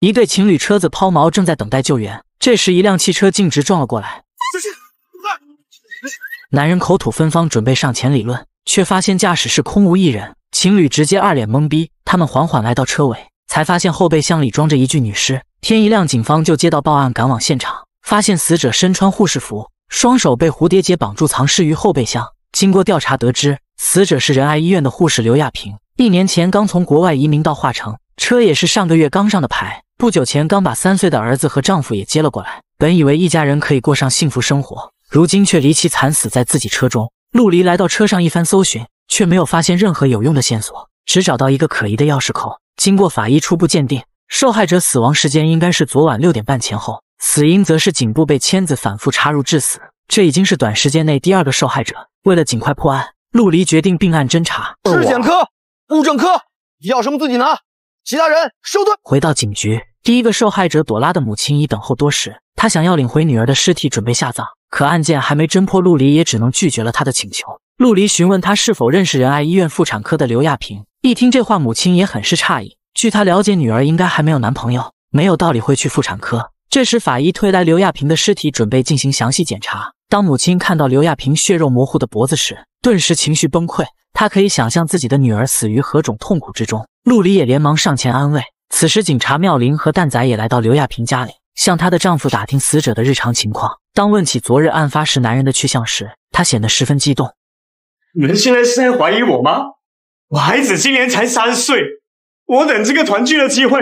一对情侣车子抛锚，正在等待救援。这时，一辆汽车径直撞了过来。小心！男人口吐芬芳，准备上前理论，却发现驾驶室空无一人。情侣直接二脸懵逼。他们缓缓来到车尾，才发现后备箱里装着一具女尸。天一亮，警方就接到报案，赶往现场，发现死者身穿护士服，双手被蝴蝶结绑住，藏尸于后备箱。经过调查，得知死者是仁爱医院的护士刘亚平，一年前刚从国外移民到化城，车也是上个月刚上的牌，不久前刚把三岁的儿子和丈夫也接了过来，本以为一家人可以过上幸福生活，如今却离奇惨死在自己车中。陆离来到车上一番搜寻，却没有发现任何有用的线索，只找到一个可疑的钥匙扣。经过法医初步鉴定，受害者死亡时间应该是昨晚六点半前后，死因则是颈部被签子反复插入致死。这已经是短时间内第二个受害者。为了尽快破案，陆离决定并案侦查。尸检科、物证科，要什么自己拿。其他人收队。回到警局，第一个受害者朵拉的母亲已等候多时，她想要领回女儿的尸体，准备下葬。可案件还没侦破，陆离也只能拒绝了他的请求。陆离询问他是否认识仁爱医院妇产科的刘亚平。一听这话，母亲也很是诧异。据他了解，女儿应该还没有男朋友，没有道理会去妇产科。这时，法医推来刘亚平的尸体，准备进行详细检查。当母亲看到刘亚平血肉模糊的脖子时，顿时情绪崩溃。她可以想象自己的女儿死于何种痛苦之中。陆离也连忙上前安慰。此时，警察妙玲和蛋仔也来到刘亚平家里，向她的丈夫打听死者的日常情况。当问起昨日案发时男人的去向时，她显得十分激动。你们现在是在怀疑我吗？我孩子今年才三岁，我等这个团聚的机会，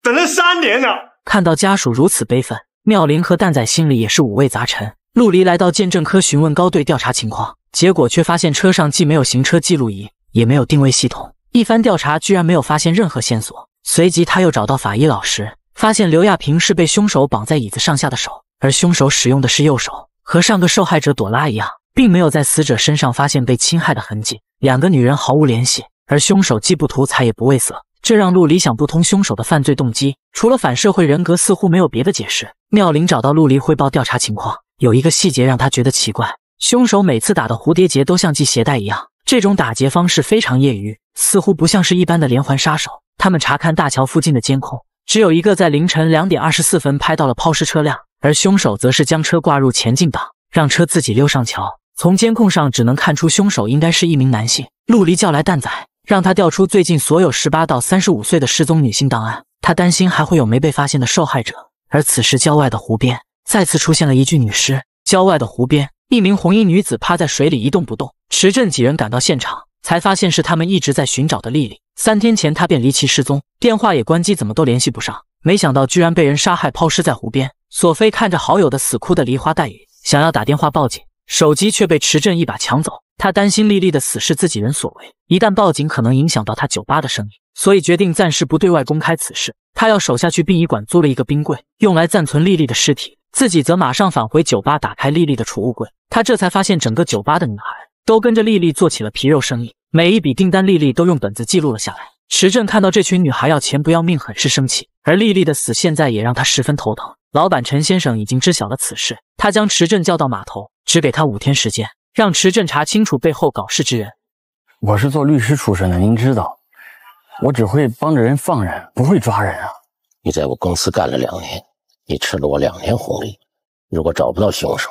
等了三年了。看到家属如此悲愤，妙玲和蛋仔心里也是五味杂陈。陆离来到鉴证科询问高队调查情况，结果却发现车上既没有行车记录仪，也没有定位系统。一番调查居然没有发现任何线索。随即他又找到法医老师，发现刘亚平是被凶手绑在椅子上下的手，而凶手使用的是右手，和上个受害者朵拉一样，并没有在死者身上发现被侵害的痕迹。两个女人毫无联系，而凶手既不图财也不畏色，这让陆离想不通凶手的犯罪动机，除了反社会人格，似乎没有别的解释。妙玲找到陆离汇报调查情况。有一个细节让他觉得奇怪，凶手每次打的蝴蝶结都像系鞋带一样，这种打结方式非常业余，似乎不像是一般的连环杀手。他们查看大桥附近的监控，只有一个在凌晨两点二十四分拍到了抛尸车辆，而凶手则是将车挂入前进档，让车自己溜上桥。从监控上只能看出凶手应该是一名男性。陆离叫来蛋仔，让他调出最近所有十八到三十五岁的失踪女性档案，他担心还会有没被发现的受害者。而此时，郊外的湖边。再次出现了一具女尸，郊外的湖边，一名红衣女子趴在水里一动不动。池镇几人赶到现场，才发现是他们一直在寻找的丽丽。三天前她便离奇失踪，电话也关机，怎么都联系不上。没想到居然被人杀害，抛尸在湖边。索菲看着好友的死，哭的梨花带雨，想要打电话报警，手机却被池镇一把抢走。他担心丽丽的死是自己人所为，一旦报警可能影响到他酒吧的生意，所以决定暂时不对外公开此事。他要手下去殡仪馆租了一个冰柜，用来暂存丽丽的尸体。自己则马上返回酒吧，打开丽丽的储物柜，他这才发现整个酒吧的女孩都跟着丽丽做起了皮肉生意。每一笔订单，丽丽都用本子记录了下来。池镇看到这群女孩要钱不要命，很是生气。而丽丽的死，现在也让他十分头疼。老板陈先生已经知晓了此事，他将池镇叫到码头，只给他五天时间，让池镇查清楚背后搞事之人。我是做律师出身的，您知道，我只会帮着人放人，不会抓人啊。你在我公司干了两年。你吃了我两年红利，如果找不到凶手，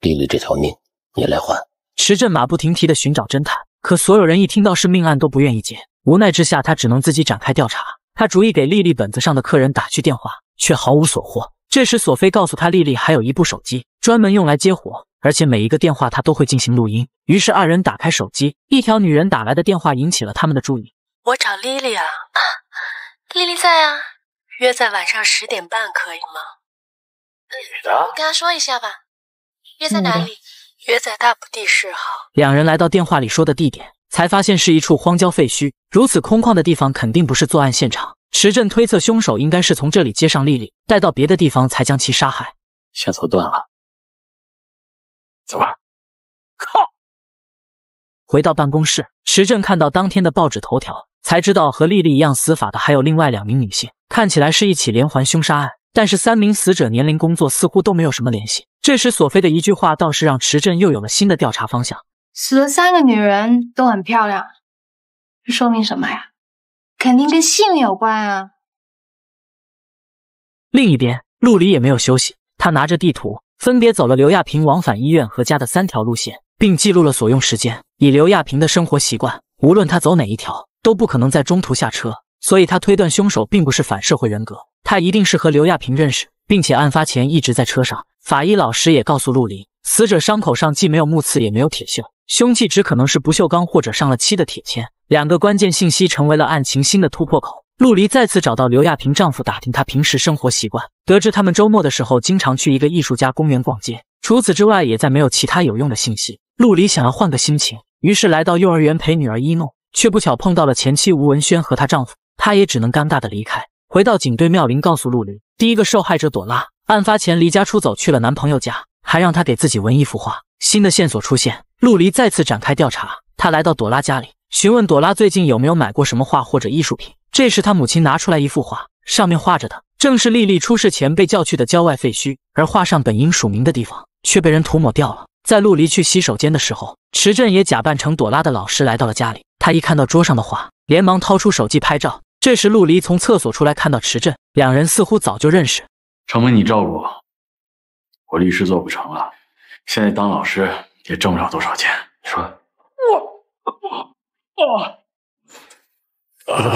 丽丽这条命你来还。池镇马不停蹄地寻找侦探，可所有人一听到是命案都不愿意接。无奈之下，他只能自己展开调查。他逐一给丽丽本子上的客人打去电话，却毫无所获。这时，索菲告诉他，丽丽还有一部手机，专门用来接活，而且每一个电话他都会进行录音。于是，二人打开手机，一条女人打来的电话引起了他们的注意。我找丽丽啊，丽丽在啊。约在晚上十点半可以吗？女的，跟他说一下吧。约在哪里？约在大埔地市。好。两人来到电话里说的地点，才发现是一处荒郊废墟。如此空旷的地方，肯定不是作案现场。池镇推测凶手应该是从这里接上丽丽，带到别的地方才将其杀害。线索断了。走吧。靠！回到办公室，池镇看到当天的报纸头条。才知道和丽丽一样死法的还有另外两名女性，看起来是一起连环凶杀案。但是三名死者年龄、工作似乎都没有什么联系。这时，索菲的一句话倒是让池镇又有了新的调查方向：死了三个女人都很漂亮，这说明什么呀？肯定跟性有关啊！另一边，陆离也没有休息，他拿着地图，分别走了刘亚平往返医院和家的三条路线，并记录了所用时间。以刘亚平的生活习惯，无论他走哪一条。都不可能在中途下车，所以他推断凶手并不是反社会人格，他一定是和刘亚平认识，并且案发前一直在车上。法医老师也告诉陆离，死者伤口上既没有木刺，也没有铁锈，凶器只可能是不锈钢或者上了漆的铁签。两个关键信息成为了案情新的突破口。陆离再次找到刘亚平丈夫打听他平时生活习惯，得知他们周末的时候经常去一个艺术家公园逛街，除此之外也再没有其他有用的信息。陆离想要换个心情，于是来到幼儿园陪女儿一诺。却不巧碰到了前妻吴文轩和她丈夫，她也只能尴尬的离开。回到警队，妙玲告诉陆离，第一个受害者朵拉案发前离家出走去了男朋友家，还让他给自己纹一幅画。新的线索出现，陆离再次展开调查。他来到朵拉家里，询问朵拉最近有没有买过什么画或者艺术品。这时，他母亲拿出来一幅画，上面画着的正是丽丽出事前被叫去的郊外废墟，而画上本应署名的地方却被人涂抹掉了。在陆离去洗手间的时候。池振也假扮成朵拉的老师来到了家里。他一看到桌上的画，连忙掏出手机拍照。这时，陆离从厕所出来，看到池振，两人似乎早就认识。承文，你照顾我，我律师做不成了。现在当老师也挣不了多少钱。你说。我我，我，啊！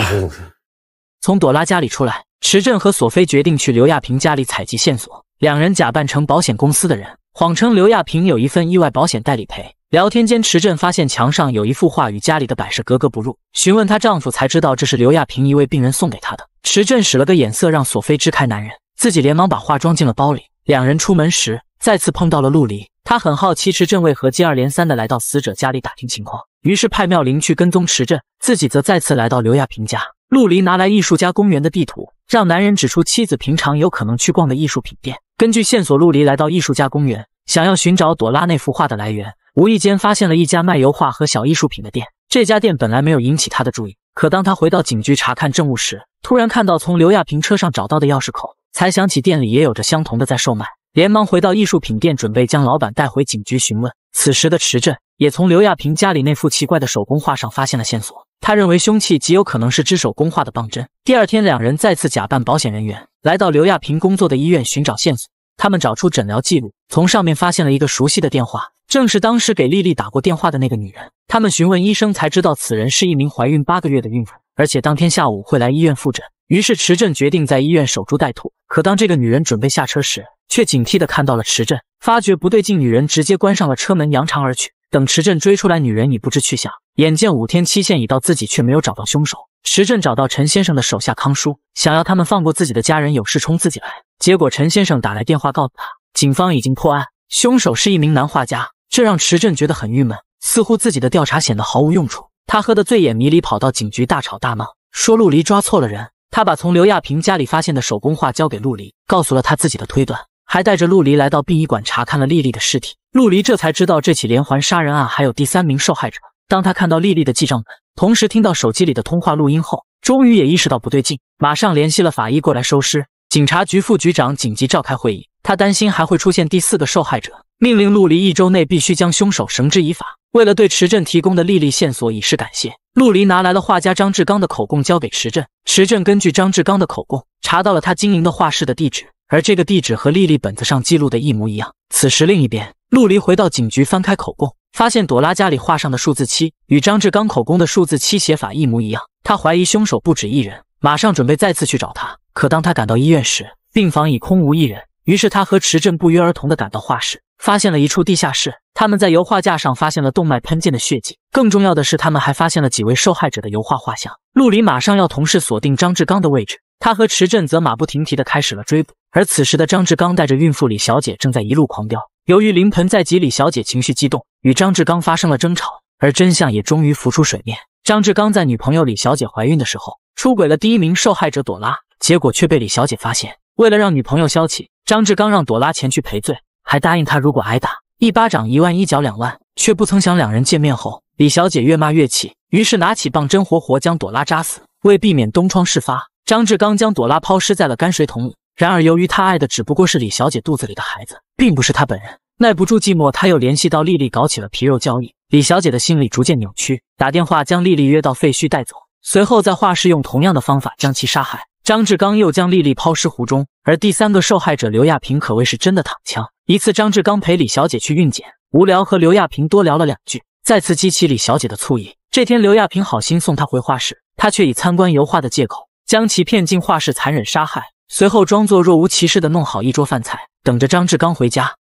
从朵拉家里出来，池振和索菲决定去刘亚平家里采集线索。两人假扮成保险公司的人，谎称刘亚平有一份意外保险代理赔。聊天间，池镇发现墙上有一幅画与家里的摆设格格不入，询问她丈夫才知道这是刘亚平一位病人送给她的。池镇使了个眼色，让索菲支开男人，自己连忙把画装进了包里。两人出门时，再次碰到了陆离。他很好奇池镇为何接二连三的来到死者家里打听情况，于是派妙龄去跟踪池镇，自己则再次来到刘亚平家。陆离拿来艺术家公园的地图，让男人指出妻子平常有可能去逛的艺术品店。根据线索，陆离来到艺术家公园，想要寻找朵拉那幅画的来源。无意间发现了一家卖油画和小艺术品的店，这家店本来没有引起他的注意，可当他回到警局查看证物时，突然看到从刘亚平车上找到的钥匙扣，才想起店里也有着相同的在售卖，连忙回到艺术品店准备将老板带回警局询问。此时的池镇也从刘亚平家里那幅奇怪的手工画上发现了线索，他认为凶器极有可能是只手工画的棒针。第二天，两人再次假扮保险人员，来到刘亚平工作的医院寻找线索。他们找出诊疗记录，从上面发现了一个熟悉的电话，正是当时给丽丽打过电话的那个女人。他们询问医生才知道，此人是一名怀孕八个月的孕妇，而且当天下午会来医院复诊。于是池镇决定在医院守株待兔。可当这个女人准备下车时，却警惕地看到了池镇，发觉不对劲，女人直接关上了车门，扬长而去。等池镇追出来，女人已不知去向。眼见五天期限已到，自己却没有找到凶手，池镇找到陈先生的手下康叔，想要他们放过自己的家人，有事冲自己来。结果，陈先生打来电话告诉他，警方已经破案，凶手是一名男画家，这让池镇觉得很郁闷，似乎自己的调查显得毫无用处。他喝得醉眼迷离，跑到警局大吵大闹，说陆离抓错了人。他把从刘亚平家里发现的手工画交给陆离，告诉了他自己的推断，还带着陆离来到殡仪馆查看了丽丽的尸体。陆离这才知道这起连环杀人案还有第三名受害者。当他看到丽丽的记账本，同时听到手机里的通话录音后，终于也意识到不对劲，马上联系了法医过来收尸。警察局副局长紧急召开会议，他担心还会出现第四个受害者，命令陆离一周内必须将凶手绳之以法。为了对池镇提供的莉莉线索以示感谢，陆离拿来了画家张志刚的口供交给池镇。池镇根据张志刚的口供查到了他经营的画室的地址，而这个地址和莉莉本子上记录的一模一样。此时，另一边，陆离回到警局翻开口供，发现朵拉家里画上的数字七与张志刚口供的数字七写法一模一样，他怀疑凶手不止一人。马上准备再次去找他，可当他赶到医院时，病房已空无一人。于是他和池镇不约而同地赶到画室，发现了一处地下室。他们在油画架上发现了动脉喷溅的血迹，更重要的是，他们还发现了几位受害者的油画画像。陆离马上要同事锁定张志刚的位置，他和池镇则马不停蹄地开始了追捕。而此时的张志刚带着孕妇李小姐正在一路狂飙。由于临盆在即，李小姐情绪激动，与张志刚发生了争吵，而真相也终于浮出水面。张志刚在女朋友李小姐怀孕的时候出轨了，第一名受害者朵拉，结果却被李小姐发现。为了让女朋友消气，张志刚让朵拉前去赔罪，还答应她如果挨打一巴掌一万，一脚两万，却不曾想两人见面后，李小姐越骂越气，于是拿起棒针活活将朵拉扎死。为避免东窗事发，张志刚将朵拉抛尸在了泔水桶里。然而由于他爱的只不过是李小姐肚子里的孩子，并不是他本人，耐不住寂寞，他又联系到丽丽，搞起了皮肉交易。李小姐的心理逐渐扭曲，打电话将丽丽约到废墟带走，随后在画室用同样的方法将其杀害。张志刚又将丽丽抛尸湖中，而第三个受害者刘亚平可谓是真的躺枪。一次，张志刚陪李小姐去孕检，无聊和刘亚平多聊了两句，再次激起李小姐的醋意。这天，刘亚平好心送她回画室，她却以参观油画的借口将其骗进画室，残忍杀害。随后，装作若无其事的弄好一桌饭菜，等着张志刚回家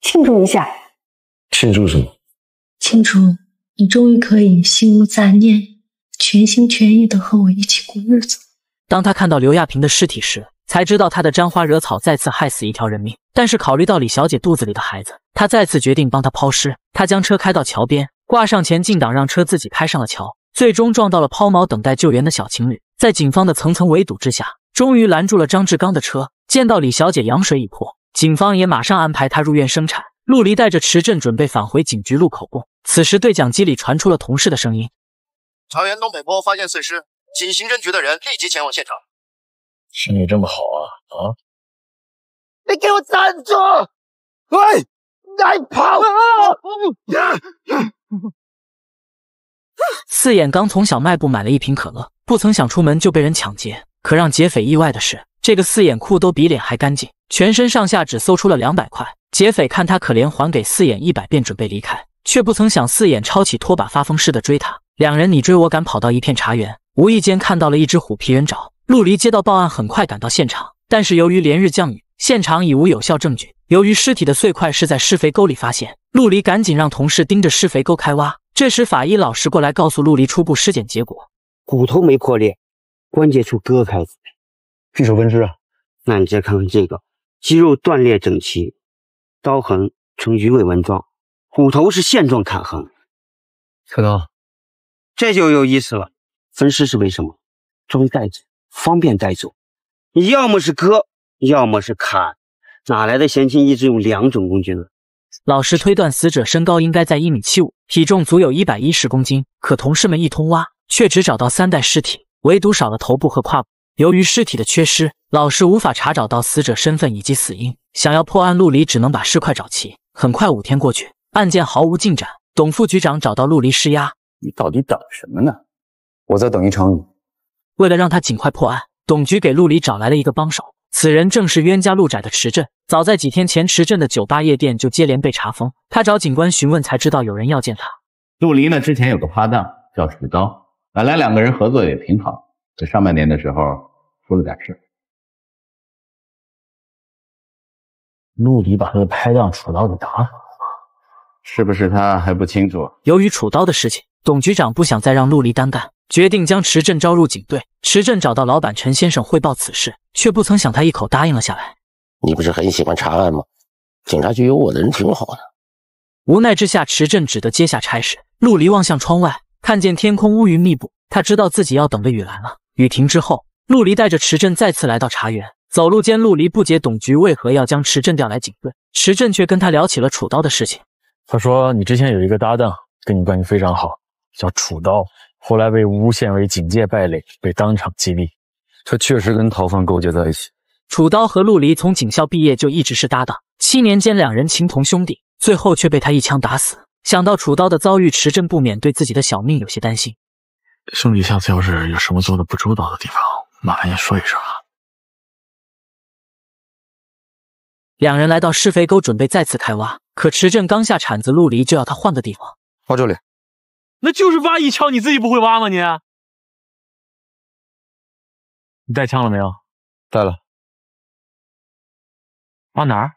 庆祝一下。庆祝什么？青竹，你终于可以心无杂念，全心全意的和我一起过日子。当他看到刘亚平的尸体时，才知道他的沾花惹草再次害死一条人命。但是考虑到李小姐肚子里的孩子，他再次决定帮他抛尸。他将车开到桥边，挂上前进挡，让车自己开上了桥，最终撞到了抛锚等待救援的小情侣。在警方的层层围堵之下，终于拦住了张志刚的车。见到李小姐羊水已破，警方也马上安排她入院生产。陆离带着池振准备返回警局录口供，此时对讲机里传出了同事的声音：“茶园东北坡发现碎尸，请刑侦局的人立即前往现场。”生意这么好啊啊！你给我站住！喂，来跑！啊 四眼刚从小卖部买了一瓶可乐，不曾想出门就被人抢劫。可让劫匪意外的是，这个四眼裤兜比脸还干净，全身上下只搜出了两百块。劫匪看他可怜，还给四眼一百，便准备离开，却不曾想四眼抄起拖把，发疯似的追他。两人你追我赶，跑到一片茶园，无意间看到了一只虎皮人爪。陆离接到报案，很快赶到现场，但是由于连日降雨，现场已无有效证据。由于尸体的碎块是在施肥沟里发现，陆离赶紧让同事盯着施肥沟开挖。这时法医老师过来告诉陆离初步尸检结果：骨头没破裂，关节处割开，匕首分支啊。那你再看看这个，肌肉断裂整齐。刀痕呈鱼尾纹状，骨头是线状砍痕。小刀，这就有意思了。分尸是为什么？装袋子，方便带走。要么是割，要么是砍，哪来的闲情逸致用两种工具呢？老师推断死者身高应该在一米七五，体重足有一百一十公斤。可同事们一通挖，却只找到三袋尸体，唯独少了头部和胯部。由于尸体的缺失，老师无法查找到死者身份以及死因。想要破案，陆离只能把尸块找齐。很快，五天过去，案件毫无进展。董副局长找到陆离施压：“你到底等什么呢？”“我在等一场雨。”为了让他尽快破案，董局给陆离找来了一个帮手，此人正是冤家路窄的池镇。早在几天前，池镇的酒吧夜店就接连被查封。他找警官询问，才知道有人要见他。陆离呢，之前有个搭档叫水刀，本来两个人合作也挺好。在上半年的时候出了点事，陆离把他的拍档楚刀给打死了，是不是他还不清楚？由于楚刀的事情，董局长不想再让陆离单干，决定将池镇招入警队。池镇找到老板陈先生汇报此事，却不曾想他一口答应了下来。你不是很喜欢查案吗？警察局有我的人挺好的。无奈之下，池镇只得接下差事。陆离望向窗外，看见天空乌云密布，他知道自己要等雨来了。雨停之后，陆离带着池镇再次来到茶园。走路间，陆离不解董局为何要将池镇调来警队，池镇却跟他聊起了楚刀的事情。他说：“你之前有一个搭档，跟你关系非常好，叫楚刀，后来被诬陷为警界败类，被当场击毙。他确实跟逃犯勾结在一起。”楚刀和陆离从警校毕业就一直是搭档，七年间两人情同兄弟，最后却被他一枪打死。想到楚刀的遭遇，池镇不免对自己的小命有些担心。兄弟，下次要是有什么做的不周到的地方，麻烦也说一声啊。两人来到施肥沟，准备再次开挖。可池振刚下铲子，陆离就要他换个地方挖这里，那就是挖一锹，你自己不会挖吗？你你带枪了没有？带了。挖哪儿？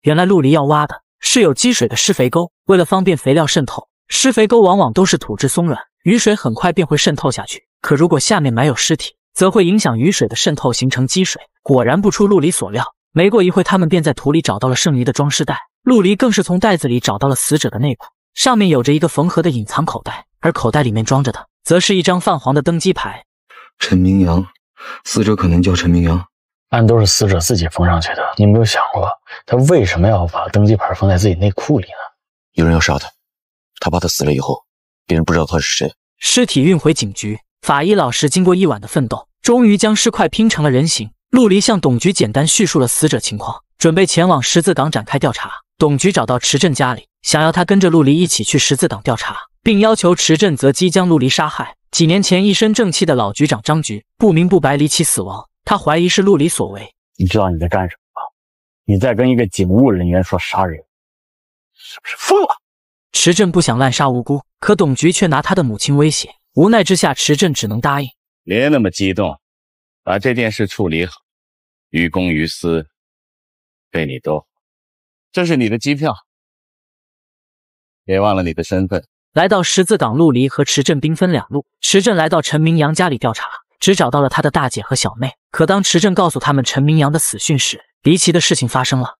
原来陆离要挖的是有积水的施肥沟。为了方便肥料渗透，施肥沟往往都是土质松软。雨水很快便会渗透下去，可如果下面埋有尸体，则会影响雨水的渗透，形成积水。果然不出陆离所料，没过一会他们便在土里找到了剩余的装尸袋。陆离更是从袋子里找到了死者的内裤，上面有着一个缝合的隐藏口袋，而口袋里面装着的，则是一张泛黄的登机牌。陈明阳，死者可能叫陈明阳，案都是死者自己缝上去的。你没有想过，他为什么要把登机牌放在自己内裤里呢？有人要杀他，他怕他死了以后。别人不知道他是谁。尸体运回警局，法医老师经过一晚的奋斗，终于将尸块拼成了人形。陆离向董局简单叙述了死者情况，准备前往十字港展开调查。董局找到池镇家里，想要他跟着陆离一起去十字港调查，并要求池镇择机将陆离杀害。几年前，一身正气的老局长张局不明不白离奇死亡，他怀疑是陆离所为。你知道你在干什么吗？你在跟一个警务人员说杀人，是不是疯了？池镇不想滥杀无辜，可董局却拿他的母亲威胁，无奈之下，池镇只能答应。别那么激动，把这件事处理好，于公于私对你都好。这是你的机票，别忘了你的身份。来到十字港，陆离和池镇兵分两路。池镇来到陈明阳家里调查，只找到了他的大姐和小妹。可当池镇告诉他们陈明阳的死讯时，离奇的事情发生了。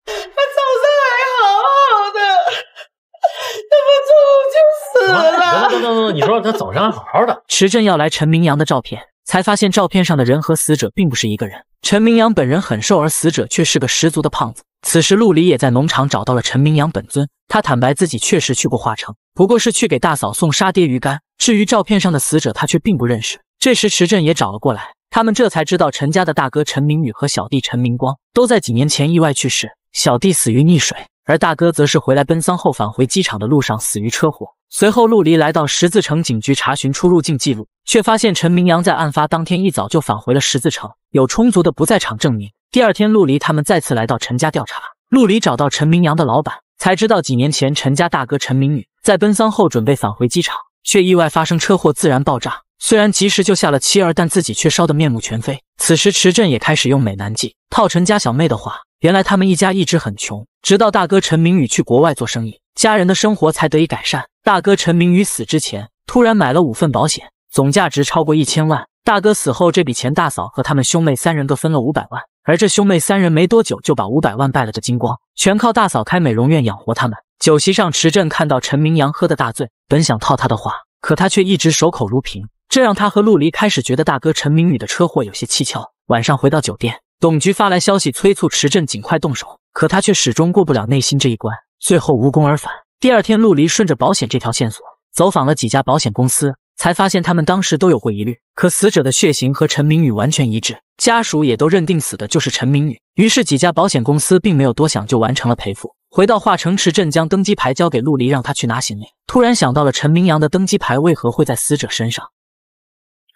等等等等，你说他早上还好好的？池 镇要来陈明阳的照片，才发现照片上的人和死者并不是一个人。陈明阳本人很瘦，而死者却是个十足的胖子。此时陆离也在农场找到了陈明阳本尊，他坦白自己确实去过化城，不过是去给大嫂送杀爹鱼干。至于照片上的死者，他却并不认识。这时池镇也找了过来，他们这才知道陈家的大哥陈明宇和小弟陈明光都在几年前意外去世，小弟死于溺水。而大哥则是回来奔丧后返回机场的路上死于车祸。随后，陆离来到十字城警局查询出入境记录，却发现陈明阳在案发当天一早就返回了十字城，有充足的不在场证明。第二天，陆离他们再次来到陈家调查。陆离找到陈明阳的老板，才知道几年前陈家大哥陈明宇在奔丧后准备返回机场，却意外发生车祸，自然爆炸。虽然及时救下了妻儿，但自己却烧得面目全非。此时，池镇也开始用美男计套陈家小妹的话。原来他们一家一直很穷，直到大哥陈明宇去国外做生意，家人的生活才得以改善。大哥陈明宇死之前，突然买了五份保险，总价值超过一千万。大哥死后，这笔钱大嫂和他们兄妹三人各分了五百万。而这兄妹三人没多久就把五百万败了个精光，全靠大嫂开美容院养活他们。酒席上，池镇看到陈明阳喝的大醉，本想套他的话，可他却一直守口如瓶，这让他和陆离开始觉得大哥陈明宇的车祸有些蹊跷。晚上回到酒店。董局发来消息，催促池镇尽快动手，可他却始终过不了内心这一关，最后无功而返。第二天，陆离顺着保险这条线索，走访了几家保险公司，才发现他们当时都有过疑虑，可死者的血型和陈明宇完全一致，家属也都认定死的就是陈明宇。于是几家保险公司并没有多想，就完成了赔付。回到化城，池镇将登机牌交给陆离，让他去拿行李。突然想到了陈明阳的登机牌为何会在死者身上？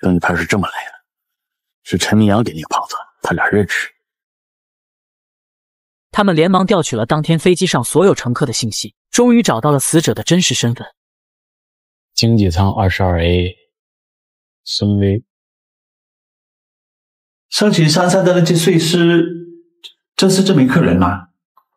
登机牌是这么来的，是陈明阳给那个胖子。他俩认识。他们连忙调取了当天飞机上所有乘客的信息，终于找到了死者的真实身份。经济舱二十二 A，孙威。升起山山的那具碎尸，这是这名客人吗？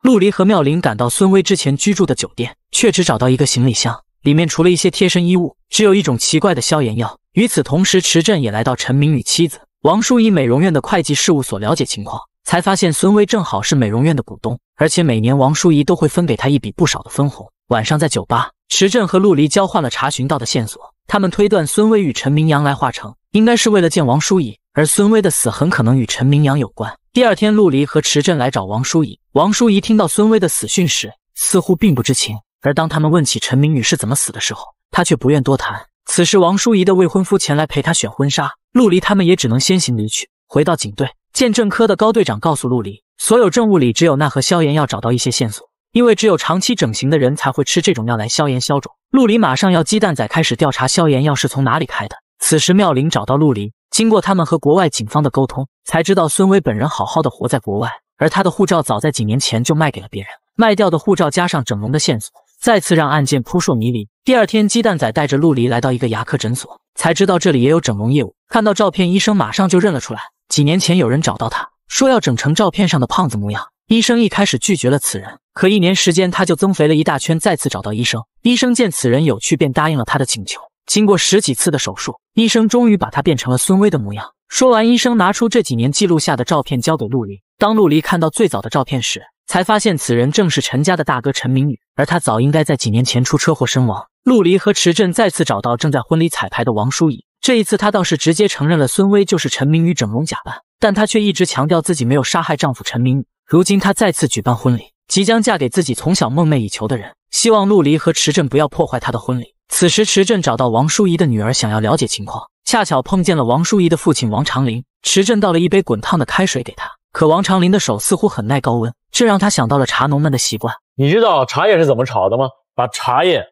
陆离和妙玲赶到孙威之前居住的酒店，却只找到一个行李箱，里面除了一些贴身衣物，只有一种奇怪的消炎药。与此同时，池振也来到陈明与妻子。王淑怡美容院的会计事务所了解情况，才发现孙威正好是美容院的股东，而且每年王淑怡都会分给他一笔不少的分红。晚上在酒吧，池镇和陆离交换了查询到的线索，他们推断孙威与陈明阳来华城，应该是为了见王淑怡，而孙威的死很可能与陈明阳有关。第二天，陆离和池镇来找王淑怡。王淑怡听到孙威的死讯时，似乎并不知情，而当他们问起陈明宇是怎么死的时候，他却不愿多谈。此时，王淑怡的未婚夫前来陪她选婚纱。陆离他们也只能先行离去，回到警队，鉴证科的高队长告诉陆离，所有证物里只有那盒消炎药找到一些线索，因为只有长期整形的人才会吃这种药来消炎消肿。陆离马上要鸡蛋仔开始调查消炎药是从哪里开的。此时妙龄找到陆离，经过他们和国外警方的沟通，才知道孙威本人好好的活在国外，而他的护照早在几年前就卖给了别人。卖掉的护照加上整容的线索，再次让案件扑朔迷离。第二天，鸡蛋仔带着陆离来到一个牙科诊所。才知道这里也有整容业务。看到照片，医生马上就认了出来。几年前有人找到他，说要整成照片上的胖子模样。医生一开始拒绝了此人，可一年时间他就增肥了一大圈，再次找到医生。医生见此人有趣，便答应了他的请求。经过十几次的手术，医生终于把他变成了孙威的模样。说完，医生拿出这几年记录下的照片交给陆离。当陆离看到最早的照片时，才发现此人正是陈家的大哥陈明宇，而他早应该在几年前出车祸身亡。陆离和池振再次找到正在婚礼彩排的王淑怡，这一次她倒是直接承认了孙薇就是陈明宇整容假扮，但她却一直强调自己没有杀害丈夫陈明宇。如今她再次举办婚礼，即将嫁给自己从小梦寐以求的人，希望陆离和池振不要破坏她的婚礼。此时池振找到王淑怡的女儿，想要了解情况，恰巧碰见了王淑怡的父亲王长林。池振倒了一杯滚烫的开水给他。可王长林的手似乎很耐高温，这让他想到了茶农们的习惯。你知道茶叶是怎么炒的吗？把茶叶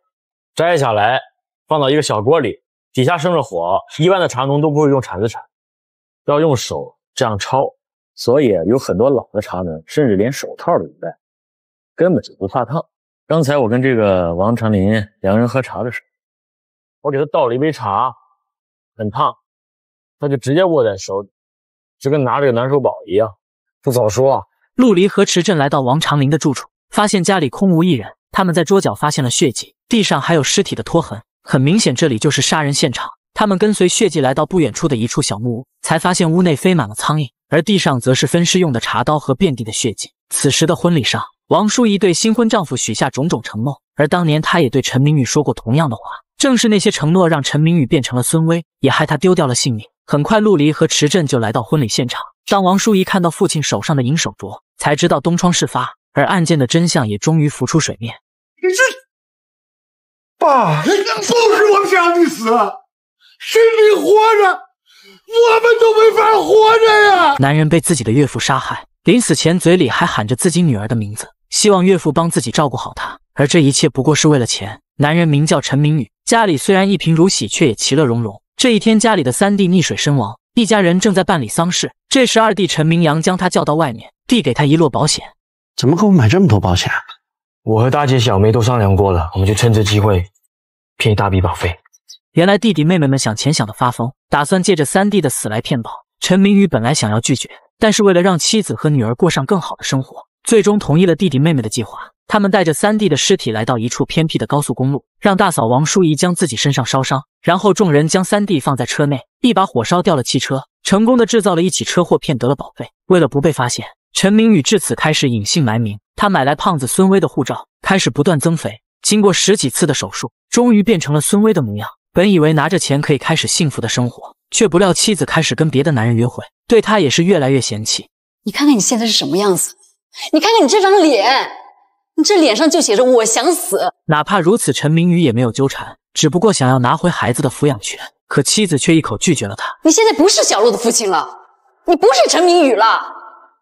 摘下来，放到一个小锅里，底下生着火。一般的茶农都不会用铲子铲，要用手这样抄。所以有很多老的茶农甚至连手套都不戴，根本就不怕烫。刚才我跟这个王长林两人喝茶的时候，我给他倒了一杯茶，很烫，他就直接握在手里，就跟拿着个暖手宝一样。不早说！陆离和池镇来到王长林的住处，发现家里空无一人。他们在桌角发现了血迹，地上还有尸体的拖痕，很明显这里就是杀人现场。他们跟随血迹来到不远处的一处小木屋，才发现屋内飞满了苍蝇，而地上则是分尸用的茶刀和遍地的血迹。此时的婚礼上，王淑仪对新婚丈夫许下种种承诺，而当年她也对陈明宇说过同样的话。正是那些承诺，让陈明宇变成了孙威，也害他丢掉了性命。很快，陆离和池镇就来到婚礼现场。当王淑仪看到父亲手上的银手镯，才知道东窗事发，而案件的真相也终于浮出水面。你这，爸，不是我想你死，是你活着，我们都没法活着呀！男人被自己的岳父杀害，临死前嘴里还喊着自己女儿的名字，希望岳父帮自己照顾好他。而这一切不过是为了钱。男人名叫陈明宇，家里虽然一贫如洗，却也其乐融融。这一天，家里的三弟溺水身亡。一家人正在办理丧事，这时二弟陈明阳将他叫到外面，递给他一摞保险。怎么给我买这么多保险？我和大姐、小梅都商量过了，我们就趁这机会骗一大笔保费。原来弟弟妹妹们想钱想的发疯，打算借着三弟的死来骗保。陈明宇本来想要拒绝，但是为了让妻子和女儿过上更好的生活，最终同意了弟弟妹妹的计划。他们带着三弟的尸体来到一处偏僻的高速公路，让大嫂王淑怡将自己身上烧伤，然后众人将三弟放在车内，一把火烧掉了汽车，成功的制造了一起车祸，骗得了保费。为了不被发现，陈明宇至此开始隐姓埋名。他买来胖子孙威的护照，开始不断增肥。经过十几次的手术，终于变成了孙威的模样。本以为拿着钱可以开始幸福的生活，却不料妻子开始跟别的男人约会，对他也是越来越嫌弃。你看看你现在是什么样子？你看看你这张脸！你这脸上就写着我想死，哪怕如此，陈明宇也没有纠缠，只不过想要拿回孩子的抚养权，可妻子却一口拒绝了他。你现在不是小洛的父亲了，你不是陈明宇了。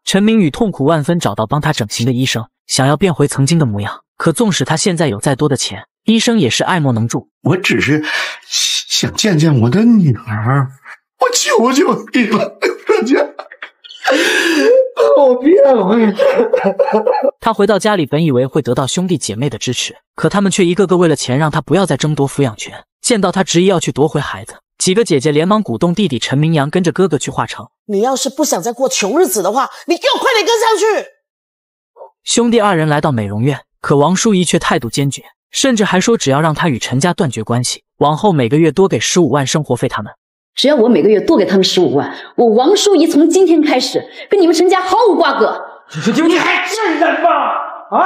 陈明宇痛苦万分，找到帮他整形的医生，想要变回曾经的模样，可纵使他现在有再多的钱，医生也是爱莫能助。我只是想见见我的女儿，我求求你了，大姐。好 憋，我 也他回到家里，本以为会得到兄弟姐妹的支持，可他们却一个个为了钱让他不要再争夺抚养权。见到他执意要去夺回孩子，几个姐姐连忙鼓动弟弟陈明阳跟着哥哥去化城。你要是不想再过穷日子的话，你给我快点跟上去。兄弟二人来到美容院，可王淑仪却态度坚决，甚至还说只要让他与陈家断绝关系，往后每个月多给十五万生活费他们。只要我每个月多给他们十五万，我王淑仪从今天开始跟你们陈家毫无瓜葛。陈你还是人吗？啊！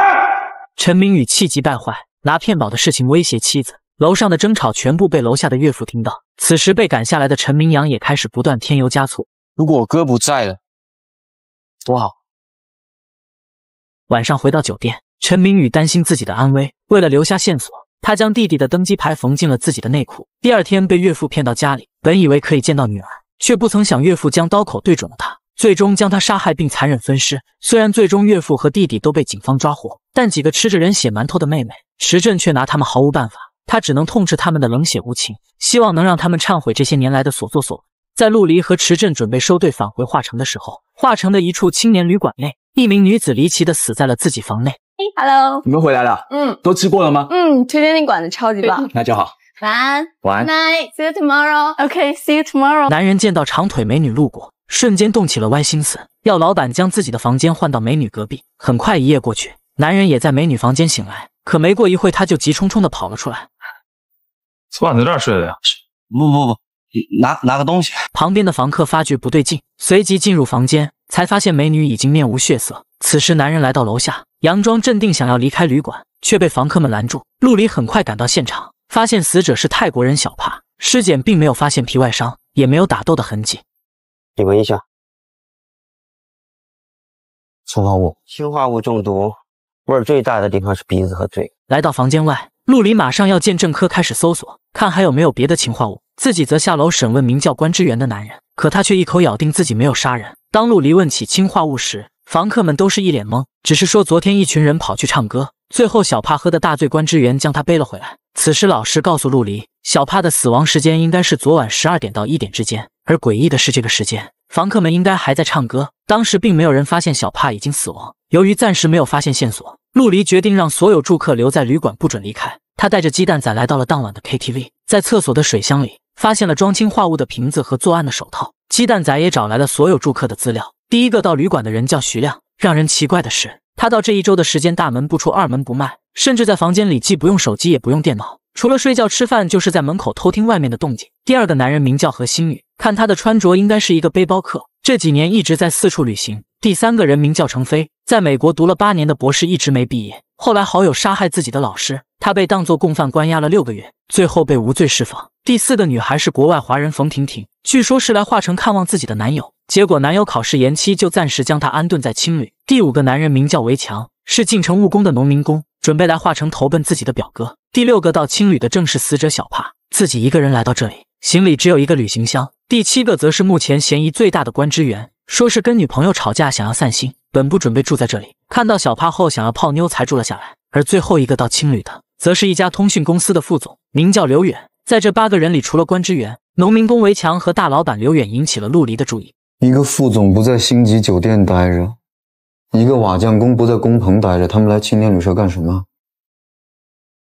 陈明宇气急败坏，拿骗保的事情威胁妻子。楼上的争吵全部被楼下的岳父听到。此时被赶下来的陈明阳也开始不断添油加醋。如果我哥不在了，多好。晚上回到酒店，陈明宇担心自己的安危，为了留下线索，他将弟弟的登机牌缝进了自己的内裤。第二天被岳父骗到家里。本以为可以见到女儿，却不曾想岳父将刀口对准了他，最终将他杀害并残忍分尸。虽然最终岳父和弟弟都被警方抓获，但几个吃着人血馒头的妹妹池振却拿他们毫无办法。他只能痛斥他们的冷血无情，希望能让他们忏悔这些年来的所作所为。在陆离和池振准备收队返回化城的时候，化城的一处青年旅馆内，一名女子离奇的死在了自己房内。哎，hello，你们回来了？嗯，都吃过了吗？嗯，推荐那馆子超级棒，那就好。晚安，晚安，night，see you tomorrow，OK，see you tomorrow。男人见到长腿美女路过，瞬间动起了歪心思，要老板将自己的房间换到美女隔壁。很快一夜过去，男人也在美女房间醒来，可没过一会他就急冲冲的跑了出来。昨晚在这儿睡的呀？不不不，拿拿个东西。旁边的房客发觉不对劲，随即进入房间，才发现美女已经面无血色。此时男人来到楼下，佯装镇定，想要离开旅馆，却被房客们拦住。陆离很快赶到现场。发现死者是泰国人小帕，尸检并没有发现皮外伤，也没有打斗的痕迹。你闻一下，氰化物，氰化物中毒，味儿最大的地方是鼻子和嘴。来到房间外，陆离马上要见证科开始搜索，看还有没有别的氰化物。自己则下楼审问名叫关之源的男人，可他却一口咬定自己没有杀人。当陆离问起氰化物时，房客们都是一脸懵，只是说昨天一群人跑去唱歌，最后小帕喝的大醉关之源将他背了回来。此时，老师告诉陆离，小帕的死亡时间应该是昨晚十二点到一点之间，而诡异的是这个时间，房客们应该还在唱歌，当时并没有人发现小帕已经死亡。由于暂时没有发现线索，陆离决定让所有住客留在旅馆，不准离开。他带着鸡蛋仔来到了当晚的 KTV，在厕所的水箱里发现了装氰化物的瓶子和作案的手套，鸡蛋仔也找来了所有住客的资料。第一个到旅馆的人叫徐亮。让人奇怪的是，他到这一周的时间，大门不出，二门不迈，甚至在房间里既不用手机，也不用电脑，除了睡觉、吃饭，就是在门口偷听外面的动静。第二个男人名叫何新宇，看他的穿着，应该是一个背包客，这几年一直在四处旅行。第三个人名叫程飞，在美国读了八年的博士，一直没毕业。后来好友杀害自己的老师，他被当作共犯关押了六个月，最后被无罪释放。第四个女孩是国外华人冯婷婷。据说，是来化城看望自己的男友。结果，男友考试延期，就暂时将他安顿在青旅。第五个男人名叫韦强，是进城务工的农民工，准备来化城投奔自己的表哥。第六个到青旅的正是死者小帕，自己一个人来到这里，行李只有一个旅行箱。第七个则是目前嫌疑最大的关之源，说是跟女朋友吵架，想要散心，本不准备住在这里，看到小帕后想要泡妞才住了下来。而最后一个到青旅的，则是一家通讯公司的副总，名叫刘远。在这八个人里，除了关之源，农民工围墙和大老板刘远，引起了陆离的注意。一个副总不在星级酒店待着，一个瓦匠工不在工棚待着，他们来青年旅社干什么？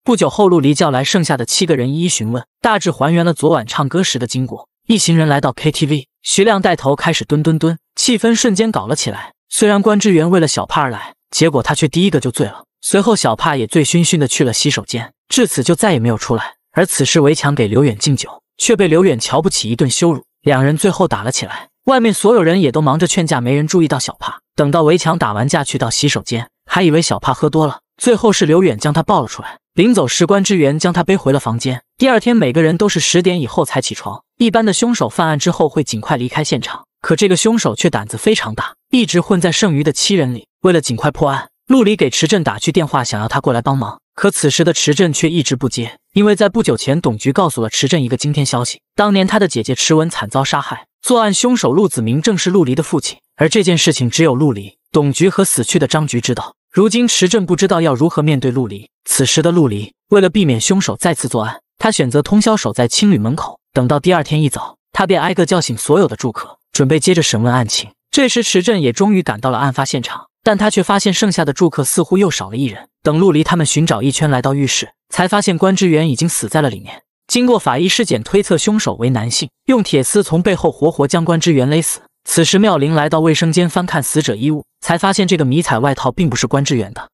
不久后，陆离叫来剩下的七个人，一一询问，大致还原了昨晚唱歌时的经过。一行人来到 KTV，徐亮带头开始蹲蹲蹲，气氛瞬间搞了起来。虽然关之源为了小帕而来，结果他却第一个就醉了。随后，小帕也醉醺醺的去了洗手间，至此就再也没有出来。而此时，围墙给刘远敬酒，却被刘远瞧不起，一顿羞辱，两人最后打了起来。外面所有人也都忙着劝架，没人注意到小帕。等到围墙打完架，去到洗手间，还以为小帕喝多了。最后是刘远将他抱了出来，临走时关之源将他背回了房间。第二天，每个人都是十点以后才起床。一般的凶手犯案之后会尽快离开现场，可这个凶手却胆子非常大，一直混在剩余的七人里，为了尽快破案，陆离给池镇打去电话，想要他过来帮忙。可此时的池镇却一直不接。因为在不久前，董局告诉了池镇一个惊天消息：当年他的姐姐池文惨遭杀害，作案凶手陆子明正是陆离的父亲。而这件事情只有陆离、董局和死去的张局知道。如今池镇不知道要如何面对陆离。此时的陆离为了避免凶手再次作案，他选择通宵守在青旅门口，等到第二天一早，他便挨个叫醒所有的住客，准备接着审问案情。这时池镇也终于赶到了案发现场，但他却发现剩下的住客似乎又少了一人。等陆离他们寻找一圈，来到浴室。才发现关之源已经死在了里面。经过法医尸检推测，凶手为男性，用铁丝从背后活活将关之源勒死。此时妙玲来到卫生间翻看死者衣物，才发现这个迷彩外套并不是关之源的。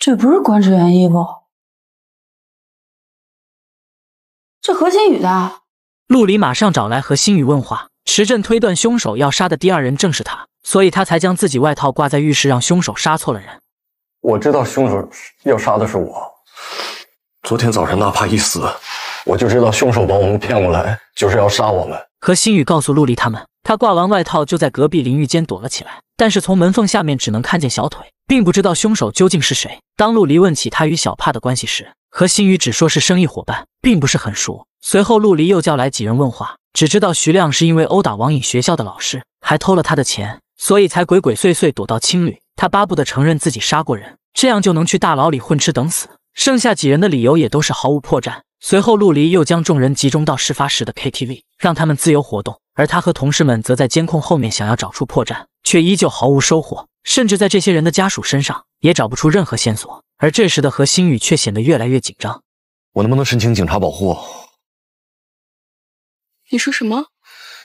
这不是关之源衣服，这何新宇的。陆离马上找来何新宇问话。池镇推断凶手要杀的第二人正是他，所以他才将自己外套挂在浴室，让凶手杀错了人。我知道凶手要杀的是我。昨天早上，哪帕一死，我就知道凶手把我们骗过来就是要杀我们。何新宇告诉陆离他们，他挂完外套就在隔壁淋浴间躲了起来，但是从门缝下面只能看见小腿，并不知道凶手究竟是谁。当陆离问起他与小帕的关系时，何新宇只说是生意伙伴，并不是很熟。随后，陆离又叫来几人问话，只知道徐亮是因为殴打网瘾学校的老师，还偷了他的钱，所以才鬼鬼祟祟躲到青旅。他巴不得承认自己杀过人，这样就能去大牢里混吃等死。剩下几人的理由也都是毫无破绽。随后，陆离又将众人集中到事发时的 KTV，让他们自由活动，而他和同事们则在监控后面想要找出破绽，却依旧毫无收获，甚至在这些人的家属身上也找不出任何线索。而这时的何心宇却显得越来越紧张：“我能不能申请警察保护？”“你说什么？”“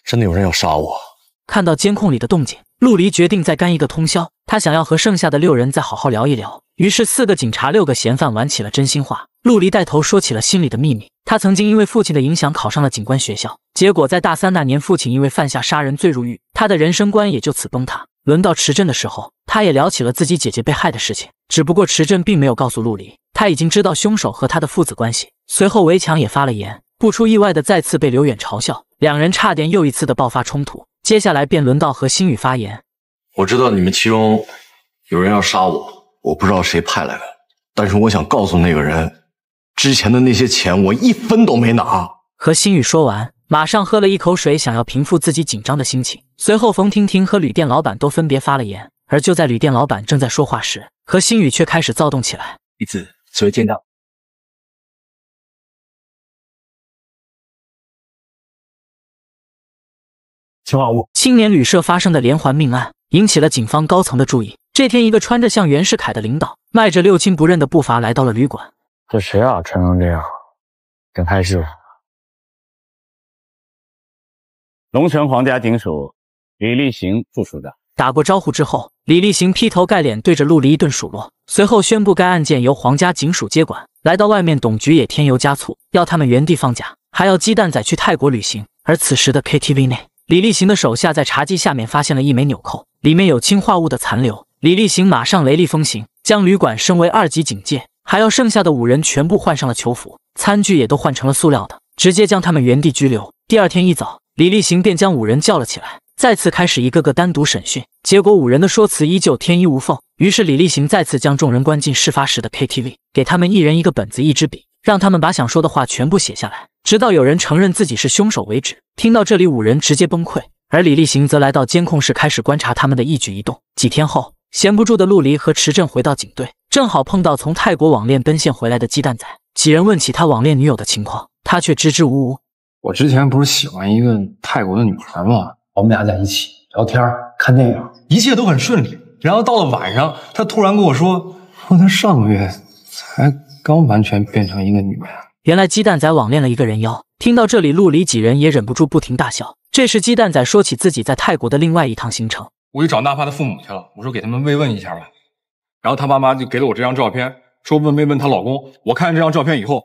真的有人要杀我！”看到监控里的动静。陆离决定再干一个通宵，他想要和剩下的六人再好好聊一聊。于是，四个警察、六个嫌犯玩起了真心话。陆离带头说起了心里的秘密。他曾经因为父亲的影响考上了警官学校，结果在大三那年，父亲因为犯下杀人罪入狱，他的人生观也就此崩塌。轮到池镇的时候，他也聊起了自己姐姐被害的事情。只不过，池镇并没有告诉陆离，他已经知道凶手和他的父子关系。随后，围墙也发了言，不出意外的再次被刘远嘲笑，两人差点又一次的爆发冲突。接下来便轮到何新宇发言。我知道你们其中有人要杀我，我不知道谁派来的，但是我想告诉那个人，之前的那些钱我一分都没拿。何新宇说完，马上喝了一口水，想要平复自己紧张的心情。随后，冯婷婷和旅店老板都分别发了言。而就在旅店老板正在说话时，何新宇却开始躁动起来。弟子，此见到。氰化物青年旅社发生的连环命案引起了警方高层的注意。这天，一个穿着像袁世凯的领导，迈着六亲不认的步伐来到了旅馆。这谁啊？穿成这样，跟拍戏？龙城皇家警署李立行副署长。打过招呼之后，李立行劈头盖脸对着陆离一顿数落，随后宣布该案件由皇家警署接管。来到外面，董局也添油加醋，要他们原地放假，还要鸡蛋仔去泰国旅行。而此时的 KTV 内。李立行的手下在茶几下面发现了一枚纽扣，里面有氰化物的残留。李立行马上雷厉风行，将旅馆升为二级警戒，还要剩下的五人全部换上了囚服，餐具也都换成了塑料的，直接将他们原地拘留。第二天一早，李立行便将五人叫了起来，再次开始一个个单独审讯。结果五人的说辞依旧天衣无缝。于是李立行再次将众人关进事发时的 KTV，给他们一人一个本子，一支笔。让他们把想说的话全部写下来，直到有人承认自己是凶手为止。听到这里，五人直接崩溃，而李立行则来到监控室，开始观察他们的一举一动。几天后，闲不住的陆离和池镇回到警队，正好碰到从泰国网恋奔现回来的鸡蛋仔。几人问起他网恋女友的情况，他却支支吾吾：“我之前不是喜欢一个泰国的女孩吗？我们俩在一起聊天、看电影，一切都很顺利。然后到了晚上，他突然跟我说，说他上个月才……”刚完全变成一个女人，原来鸡蛋仔网恋了一个人妖。听到这里，陆离几人也忍不住不停大笑。这时，鸡蛋仔说起自己在泰国的另外一趟行程：“我去找娜帕的父母去了，我说给他们慰问一下吧。然后他爸妈就给了我这张照片，说问没问她老公。我看这张照片以后，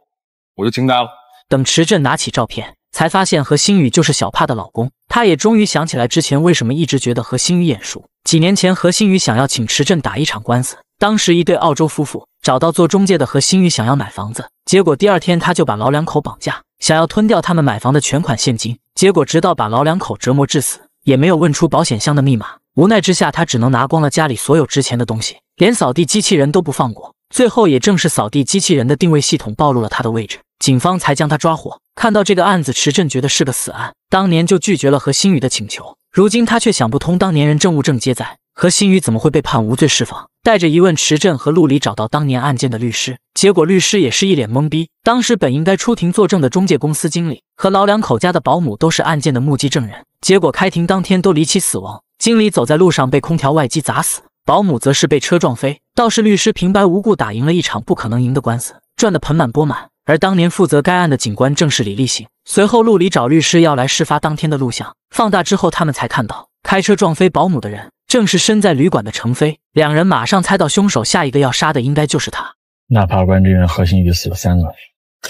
我就惊呆了。等池振拿起照片，才发现何星宇就是小帕的老公。他也终于想起来之前为什么一直觉得何星宇眼熟。几年前，何星宇想要请池振打一场官司，当时一对澳洲夫妇。”找到做中介的何新宇，想要买房子，结果第二天他就把老两口绑架，想要吞掉他们买房的全款现金。结果直到把老两口折磨致死，也没有问出保险箱的密码。无奈之下，他只能拿光了家里所有值钱的东西，连扫地机器人都不放过。最后，也正是扫地机器人的定位系统暴露了他的位置，警方才将他抓获。看到这个案子，池镇觉得是个死案，当年就拒绝了何新宇的请求。如今他却想不通，当年人证物证皆在，何心雨怎么会被判无罪释放？带着疑问，池镇和陆离找到当年案件的律师，结果律师也是一脸懵逼。当时本应该出庭作证的中介公司经理和老两口家的保姆都是案件的目击证人，结果开庭当天都离奇死亡。经理走在路上被空调外机砸死，保姆则是被车撞飞，倒是律师平白无故打赢了一场不可能赢的官司，赚得盆满钵满。而当年负责该案的警官正是李立新。随后陆离找律师要来事发当天的录像，放大之后他们才看到，开车撞飞保姆的人正是身在旅馆的程飞。两人马上猜到，凶手下一个要杀的应该就是他。那法官这人核心狱死有三个，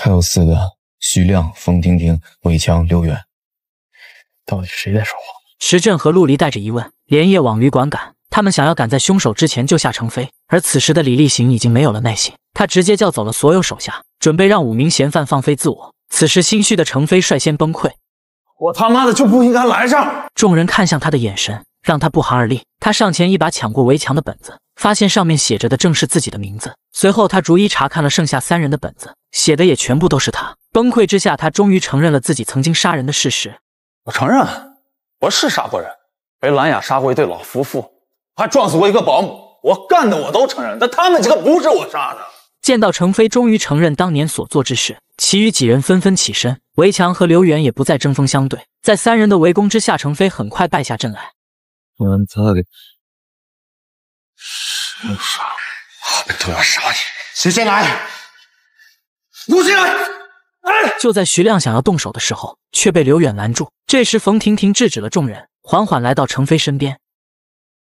还有四个：徐亮、冯婷婷、韦强、刘远。到底谁在说谎？石振和陆离带着疑问，连夜往旅馆赶。他们想要赶在凶手之前救下程飞，而此时的李立行已经没有了耐心，他直接叫走了所有手下，准备让五名嫌犯放飞自我。此时心虚的程飞率先崩溃：“我他妈的就不应该来上！”众人看向他的眼神让他不寒而栗。他上前一把抢过围墙的本子，发现上面写着的正是自己的名字。随后他逐一查看了剩下三人的本子，写的也全部都是他。崩溃之下，他终于承认了自己曾经杀人的事实：“我承认，我是杀过人，被兰雅杀过一对老夫妇。”还撞死过一个保姆，我干的我都承认，但他们几个不是我杀的。见到程飞终于承认当年所做之事，其余几人纷纷起身，韦强和刘远也不再针锋相对，在三人的围攻之下，程飞很快败下阵来。我们都要杀你，谁先来？我先来！哎！就在徐亮想要动手的时候，却被刘远拦住。这时，冯婷婷制止了众人，缓缓来到程飞身边。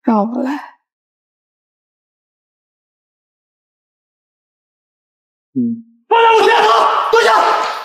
让我来。嗯，放下武器，别跑，蹲下。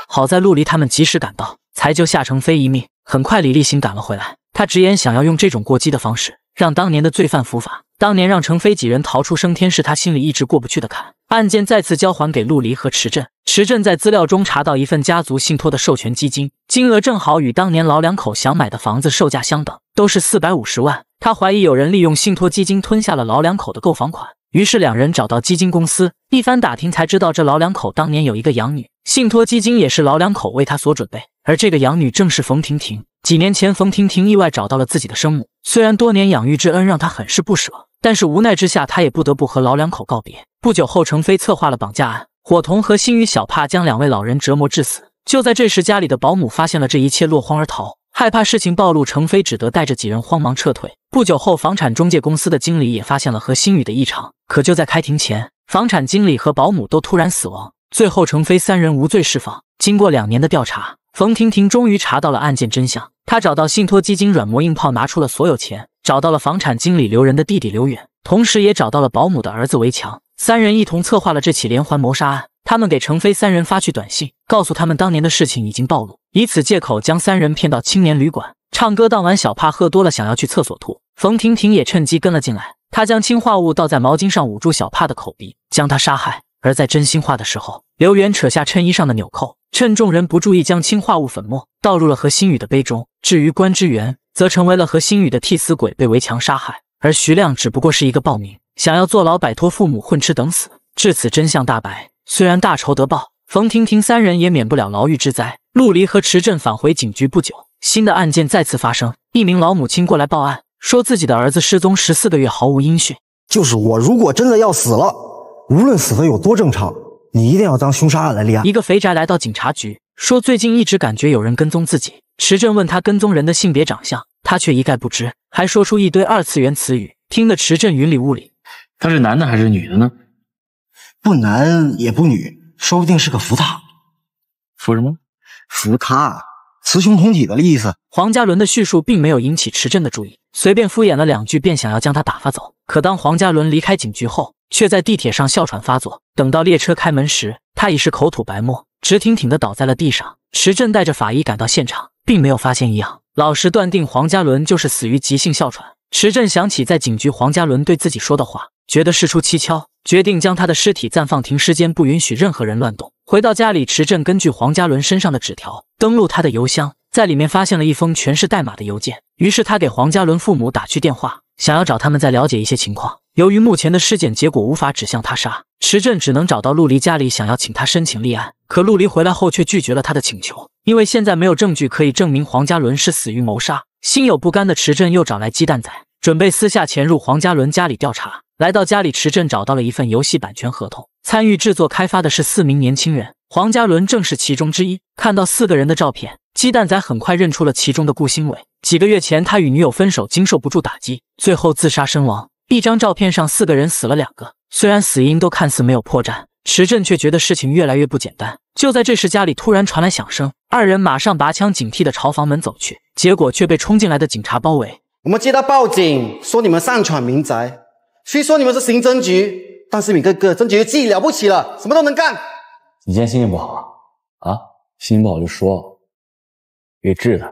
好在陆离他们及时赶到，才救夏成飞一命。很快，李立新赶了回来，他直言想要用这种过激的方式让当年的罪犯伏法。当年让成飞几人逃出升天是他心里一直过不去的坎。案件再次交还给陆离和池镇。池镇在资料中查到一份家族信托的授权基金，金额正好与当年老两口想买的房子售价相等，都是四百五十万。他怀疑有人利用信托基金吞下了老两口的购房款，于是两人找到基金公司，一番打听才知道，这老两口当年有一个养女，信托基金也是老两口为他所准备，而这个养女正是冯婷婷。几年前，冯婷婷意外找到了自己的生母，虽然多年养育之恩让她很是不舍，但是无奈之下，她也不得不和老两口告别。不久后，程飞策划了绑架案，伙同和心与小帕将两位老人折磨致死。就在这时，家里的保姆发现了这一切，落荒而逃。害怕事情暴露，程飞只得带着几人慌忙撤退。不久后，房产中介公司的经理也发现了何星宇的异常。可就在开庭前，房产经理和保姆都突然死亡。最后，程飞三人无罪释放。经过两年的调查，冯婷婷终于查到了案件真相。她找到信托基金，软磨硬泡拿出了所有钱，找到了房产经理刘仁的弟弟刘远，同时也找到了保姆的儿子韦强。三人一同策划了这起连环谋杀案。他们给程飞三人发去短信，告诉他们当年的事情已经暴露，以此借口将三人骗到青年旅馆唱歌。当晚，小帕喝多了，想要去厕所吐，冯婷婷也趁机跟了进来。她将氰化物倒在毛巾上，捂住小帕的口鼻，将他杀害。而在真心话的时候，刘源扯下衬衣上的纽扣，趁众人不注意，将氰化物粉末倒入了何新宇的杯中。至于关之源，则成为了何新宇的替死鬼，被围墙杀害。而徐亮只不过是一个报名。想要坐牢摆脱父母混吃等死，至此真相大白。虽然大仇得报，冯婷婷三人也免不了牢狱之灾。陆离和池镇返回警局不久，新的案件再次发生。一名老母亲过来报案，说自己的儿子失踪十四个月，毫无音讯。就是我，如果真的要死了，无论死的有多正常，你一定要当凶杀案来立案。一个肥宅来到警察局，说最近一直感觉有人跟踪自己。池镇问他跟踪人的性别、长相，他却一概不知，还说出一堆二次元词语，听得池镇云里雾里。他是男的还是女的呢？不男也不女，说不定是个福塔。福什么？福他，雌雄同体的意思。黄嘉伦的叙述并没有引起池振的注意，随便敷衍了两句，便想要将他打发走。可当黄嘉伦离开警局后，却在地铁上哮喘发作。等到列车开门时，他已是口吐白沫，直挺挺的倒在了地上。池振带着法医赶到现场，并没有发现异样，老实断定黄嘉伦就是死于急性哮喘。池振想起在警局黄嘉伦对自己说的话。觉得事出蹊跷，决定将他的尸体暂放停尸间，不允许任何人乱动。回到家里，池镇根据黄嘉伦身上的纸条，登录他的邮箱，在里面发现了一封全是代码的邮件。于是他给黄嘉伦父母打去电话，想要找他们再了解一些情况。由于目前的尸检结果无法指向他杀，池镇只能找到陆离家里，想要请他申请立案。可陆离回来后却拒绝了他的请求，因为现在没有证据可以证明黄嘉伦是死于谋杀。心有不甘的池镇又找来鸡蛋仔。准备私下潜入黄嘉伦家里调查，来到家里，池镇找到了一份游戏版权合同，参与制作开发的是四名年轻人，黄嘉伦正是其中之一。看到四个人的照片，鸡蛋仔很快认出了其中的顾新伟。几个月前，他与女友分手，经受不住打击，最后自杀身亡。一张照片上四个人死了两个，虽然死因都看似没有破绽，池镇却觉得事情越来越不简单。就在这时，家里突然传来响声，二人马上拔枪，警惕的朝房门走去，结果却被冲进来的警察包围。我们接到报警，说你们擅闯民宅。虽说你们是刑侦局，但是每个个真觉得自己了不起了，什么都能干。你今天心情不好啊？心情不好就说，别治他。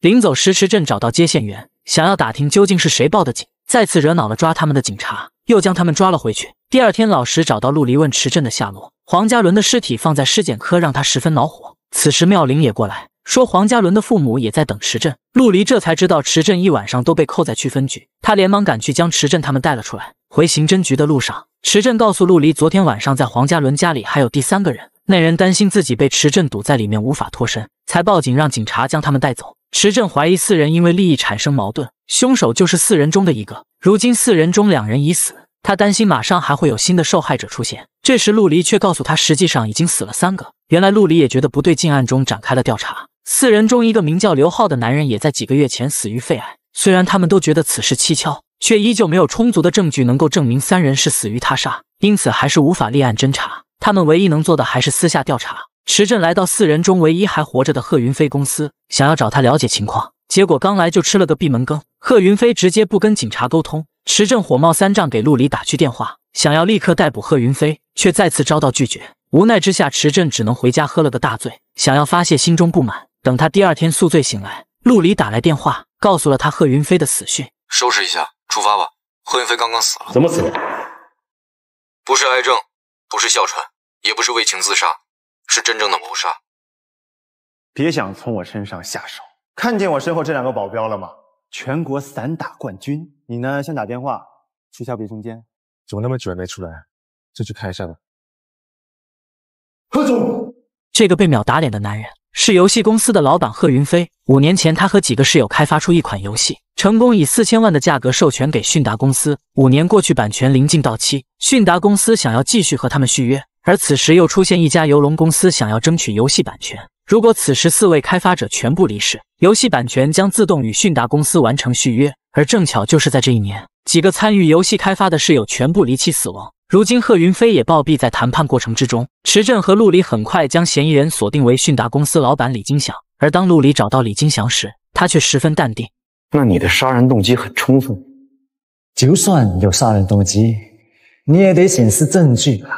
临走，时，池镇找到接线员，想要打听究竟是谁报的警，再次惹恼了抓他们的警察，又将他们抓了回去。第二天，老石找到陆离问池镇的下落，黄嘉伦的尸体放在尸检科，让他十分恼火。此时，妙龄也过来。说黄嘉伦的父母也在等池镇，陆离这才知道池镇一晚上都被扣在区分局，他连忙赶去将池镇他们带了出来。回刑侦局的路上，池镇告诉陆离，昨天晚上在黄嘉伦家里还有第三个人，那人担心自己被池镇堵在里面无法脱身，才报警让警察将他们带走。池镇怀疑四人因为利益产生矛盾，凶手就是四人中的一个。如今四人中两人已死，他担心马上还会有新的受害者出现。这时陆离却告诉他，实际上已经死了三个。原来陆离也觉得不对劲，暗中展开了调查。四人中一个名叫刘浩的男人也在几个月前死于肺癌。虽然他们都觉得此事蹊跷，却依旧没有充足的证据能够证明三人是死于他杀，因此还是无法立案侦查。他们唯一能做的还是私下调查。池镇来到四人中唯一还活着的贺云飞公司，想要找他了解情况，结果刚来就吃了个闭门羹。贺云飞直接不跟警察沟通。池镇火冒三丈，给陆离打去电话，想要立刻逮捕贺云飞，却再次遭到拒绝。无奈之下，池镇只能回家喝了个大醉，想要发泄心中不满。等他第二天宿醉醒来，陆离打来电话，告诉了他贺云飞的死讯。收拾一下，出发吧。贺云飞刚刚死了，怎么死的？不是癌症，不是哮喘，也不是为情自杀，是真正的谋杀。别想从我身上下手。看见我身后这两个保镖了吗？全国散打冠军。你呢？先打电话去下卫生间。怎么那么久还没出来？进去看一下吧。贺总，这个被秒打脸的男人。是游戏公司的老板贺云飞。五年前，他和几个室友开发出一款游戏，成功以四千万的价格授权给迅达公司。五年过去，版权临近到期，迅达公司想要继续和他们续约，而此时又出现一家游龙公司想要争取游戏版权。如果此时四位开发者全部离世，游戏版权将自动与迅达公司完成续约。而正巧就是在这一年，几个参与游戏开发的室友全部离奇死亡。如今，贺云飞也暴毙在谈判过程之中。池镇和陆离很快将嫌疑人锁定为迅达公司老板李金祥。而当陆离找到李金祥时，他却十分淡定。那你的杀人动机很充分，就算有杀人动机，你也得显示证据啊！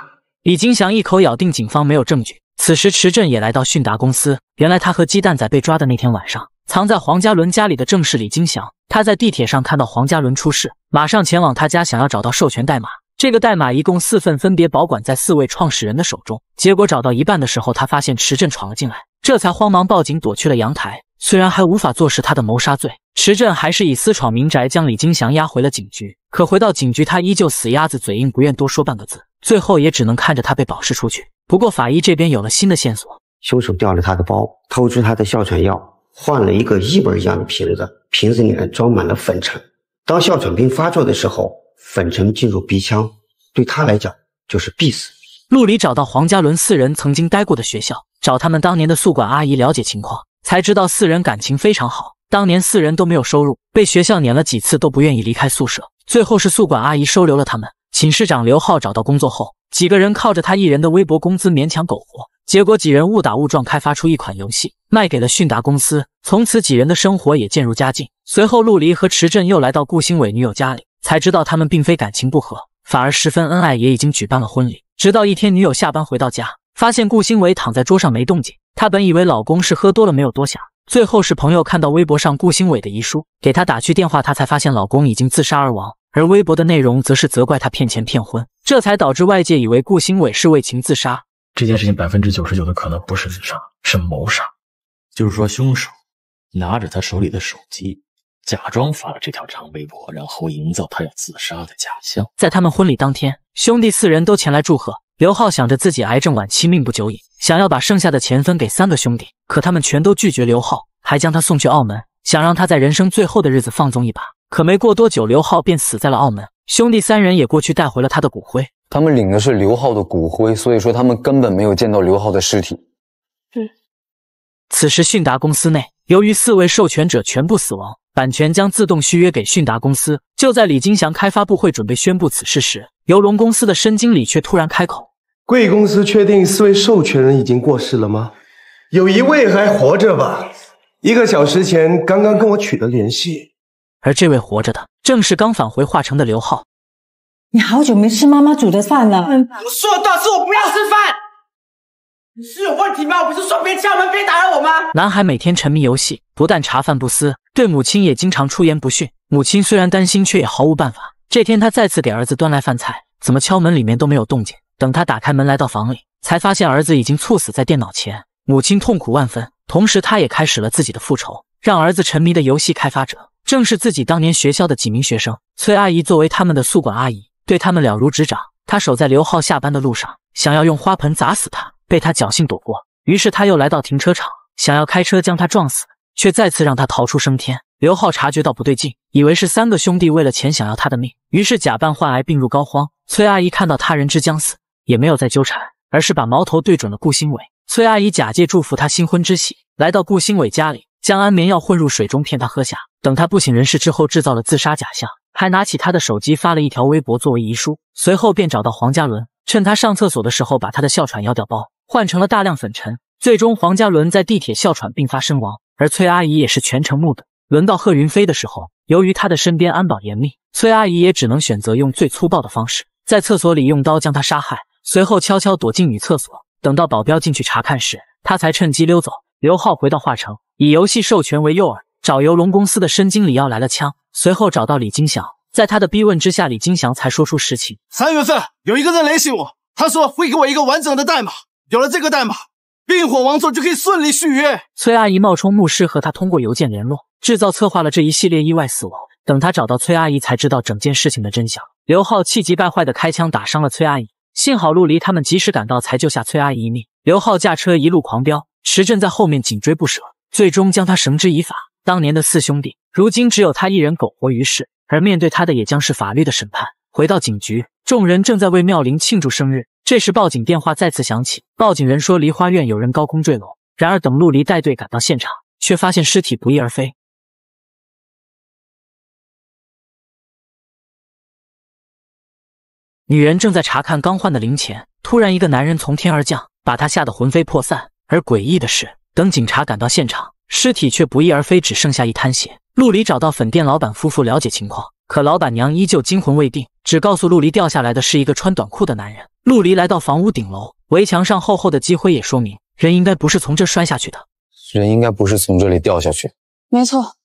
李金祥一口咬定警方没有证据。此时，池镇也来到迅达公司。原来，他和鸡蛋仔被抓的那天晚上，藏在黄嘉伦家里的正是李金祥。他在地铁上看到黄嘉伦出事，马上前往他家，想要找到授权代码。这个代码一共四份，分别保管在四位创始人的手中。结果找到一半的时候，他发现池镇闯了进来，这才慌忙报警，躲去了阳台。虽然还无法坐实他的谋杀罪，池镇还是以私闯民宅将李金祥押回了警局。可回到警局，他依旧死鸭子嘴硬，不愿多说半个字。最后也只能看着他被保释出去。不过法医这边有了新的线索：凶手掉了他的包，偷出他的哮喘药，换了一个一模一样的瓶子，瓶子里装满了粉尘。当哮喘病发作的时候。粉尘进入鼻腔，对他来讲就是必死。陆离找到黄嘉伦四人曾经待过的学校，找他们当年的宿管阿姨了解情况，才知道四人感情非常好。当年四人都没有收入，被学校撵了几次都不愿意离开宿舍，最后是宿管阿姨收留了他们。寝室长刘浩找到工作后，几个人靠着他一人的微薄工资勉强苟活。结果几人误打误撞开发出一款游戏，卖给了迅达公司，从此几人的生活也渐入佳境。随后，陆离和池振又来到顾星伟女友家里。才知道他们并非感情不和，反而十分恩爱，也已经举办了婚礼。直到一天，女友下班回到家，发现顾兴伟躺在桌上没动静。她本以为老公是喝多了，没有多想。最后是朋友看到微博上顾兴伟的遗书，给他打去电话，他才发现老公已经自杀而亡。而微博的内容则是责怪他骗钱骗婚，这才导致外界以为顾兴伟是为情自杀。这件事情百分之九十九的可能不是自杀，是谋杀。就是说，凶手拿着他手里的手机。假装发了这条长微博，然后营造他要自杀的假象。在他们婚礼当天，兄弟四人都前来祝贺。刘浩想着自己癌症晚期，命不久矣，想要把剩下的钱分给三个兄弟，可他们全都拒绝刘浩，还将他送去澳门，想让他在人生最后的日子放纵一把。可没过多久，刘浩便死在了澳门，兄弟三人也过去带回了他的骨灰。他们领的是刘浩的骨灰，所以说他们根本没有见到刘浩的尸体。嗯。此时，迅达公司内，由于四位授权者全部死亡。版权将自动续约给迅达公司。就在李金祥开发布会准备宣布此事时，游龙公司的申经理却突然开口：“贵公司确定四位授权人已经过世了吗？有一位还活着吧？一个小时前刚刚跟我取得联系，而这位活着的正是刚返回华城的刘浩。你好久没吃妈妈煮的饭了？我说大是我不要吃饭。”你是有问题吗？我不是说别敲门，别打扰我吗？男孩每天沉迷游戏，不但茶饭不思，对母亲也经常出言不逊。母亲虽然担心，却也毫无办法。这天，他再次给儿子端来饭菜，怎么敲门里面都没有动静。等他打开门来到房里，才发现儿子已经猝死在电脑前。母亲痛苦万分，同时他也开始了自己的复仇。让儿子沉迷的游戏开发者，正是自己当年学校的几名学生。崔阿姨作为他们的宿管阿姨，对他们了如指掌。她守在刘浩下班的路上，想要用花盆砸死他。被他侥幸躲过，于是他又来到停车场，想要开车将他撞死，却再次让他逃出升天。刘浩察觉到不对劲，以为是三个兄弟为了钱想要他的命，于是假扮患癌病入膏肓。崔阿姨看到他人之将死，也没有再纠缠，而是把矛头对准了顾新伟。崔阿姨假借祝福他新婚之喜，来到顾新伟家里，将安眠药混入水中骗他喝下。等他不省人事之后，制造了自杀假象，还拿起他的手机发了一条微博作为遗书。随后便找到黄嘉伦，趁他上厕所的时候把他的哮喘药调包。换成了大量粉尘，最终黄嘉伦在地铁哮喘并发身亡，而崔阿姨也是全程目睹。轮到贺云飞的时候，由于他的身边安保严密，崔阿姨也只能选择用最粗暴的方式，在厕所里用刀将他杀害，随后悄悄躲进女厕所。等到保镖进去查看时，他才趁机溜走。刘浩回到华城，以游戏授权为诱饵，找游龙公司的申经理要来了枪，随后找到李金祥，在他的逼问之下，李金祥才说出实情：三月份有一个人联系我，他说会给我一个完整的代码。有了这个代码，冰火王座就可以顺利续约。崔阿姨冒充牧师和他通过邮件联络，制造策划了这一系列意外死亡。等他找到崔阿姨，才知道整件事情的真相。刘浩气急败坏的开枪打伤了崔阿姨，幸好陆离他们及时赶到，才救下崔阿姨一命。刘浩驾车一路狂飙，池震在后面紧追不舍，最终将他绳之以法。当年的四兄弟，如今只有他一人苟活于世，而面对他的也将是法律的审判。回到警局，众人正在为妙龄庆祝生日。这时，报警电话再次响起。报警人说，梨花院有人高空坠楼。然而，等陆离带队赶到现场，却发现尸体不翼而飞。女人正在查看刚换的零钱，突然一个男人从天而降，把她吓得魂飞魄散。而诡异的是，等警察赶到现场，尸体却不翼而飞，只剩下一滩血。陆离找到粉店老板夫妇了解情况，可老板娘依旧惊魂未定，只告诉陆离掉下来的是一个穿短裤的男人。陆离来到房屋顶楼，围墙上厚厚的积灰也说明人应该不是从这摔下去的，人应该不是从这里掉下去。没错，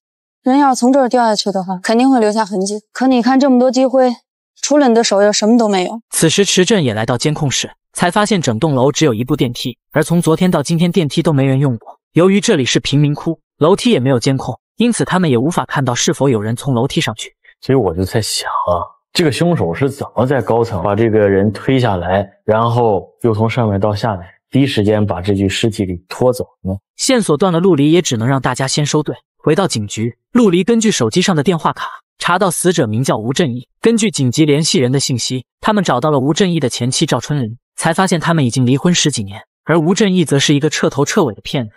人要是从这儿掉下去的话，肯定会留下痕迹。可你看这么多积灰，除了你的手印，什么都没有。此时池镇也来到监控室，才发现整栋楼只有一部电梯，而从昨天到今天，电梯都没人用过。由于这里是贫民窟，楼梯也没有监控，因此他们也无法看到是否有人从楼梯上去。其实我就在想啊。这个凶手是怎么在高层把这个人推下来，然后又从上面到下来，第一时间把这具尸体给拖走呢？线索断了，陆离也只能让大家先收队，回到警局。陆离根据手机上的电话卡查到死者名叫吴正义，根据紧急联系人的信息，他们找到了吴正义的前妻赵春玲，才发现他们已经离婚十几年，而吴正义则是一个彻头彻尾的骗子。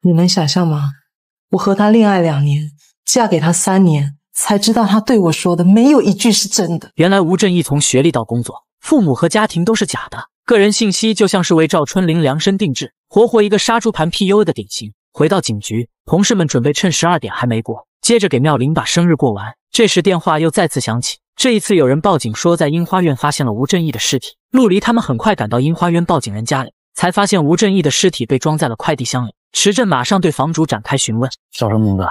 你能想象吗？我和他恋爱两年，嫁给他三年。才知道他对我说的没有一句是真的。原来吴镇义从学历到工作、父母和家庭都是假的，个人信息就像是为赵春玲量身定制，活活一个杀猪盘 PUA 的典型。回到警局，同事们准备趁十二点还没过，接着给妙龄把生日过完。这时电话又再次响起，这一次有人报警说在樱花院发现了吴镇义的尸体。陆离他们很快赶到樱花院报警人家里才发现吴镇义的尸体被装在了快递箱里。池镇马上对房主展开询问，叫什么名字？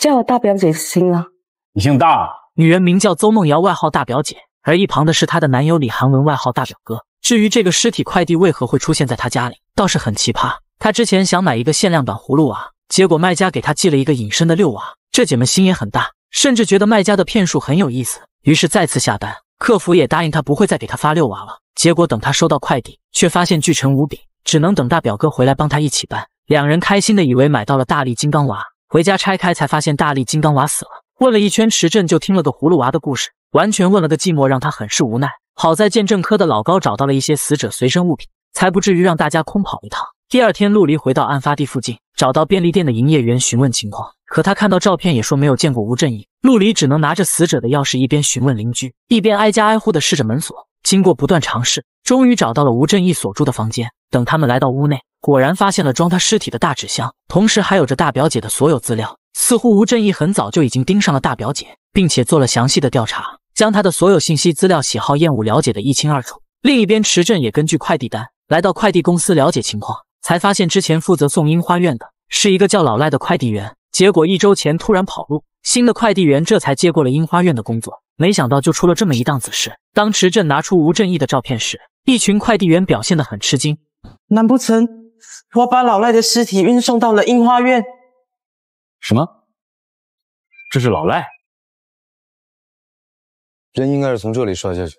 叫我大表姐行了。你姓大，女人名叫邹梦瑶，外号大表姐，而一旁的是她的男友李寒文，外号大表哥。至于这个尸体快递为何会出现在她家里，倒是很奇葩。她之前想买一个限量版葫芦娃，结果卖家给她寄了一个隐身的六娃。这姐们心也很大，甚至觉得卖家的骗术很有意思，于是再次下单。客服也答应她不会再给她发六娃了。结果等她收到快递，却发现巨沉无比，只能等大表哥回来帮她一起搬。两人开心的以为买到了大力金刚娃。回家拆开才发现大力金刚娃死了。问了一圈池镇，就听了个葫芦娃的故事，完全问了个寂寞，让他很是无奈。好在鉴证科的老高找到了一些死者随身物品，才不至于让大家空跑一趟。第二天，陆离回到案发地附近，找到便利店的营业员询问情况，可他看到照片也说没有见过吴正义。陆离只能拿着死者的钥匙，一边询问邻居，一边挨家挨户的试着门锁。经过不断尝试，终于找到了吴正义所住的房间。等他们来到屋内。果然发现了装他尸体的大纸箱，同时还有着大表姐的所有资料。似乎吴正义很早就已经盯上了大表姐，并且做了详细的调查，将她的所有信息、资料、喜好、厌恶了解得一清二楚。另一边，池镇也根据快递单来到快递公司了解情况，才发现之前负责送樱花苑的是一个叫老赖的快递员，结果一周前突然跑路，新的快递员这才接过了樱花苑的工作。没想到就出了这么一档子事。当池镇拿出吴正义的照片时，一群快递员表现得很吃惊，难不成？我把老赖的尸体运送到了樱花院。什么？这是老赖？人应该是从这里摔下去，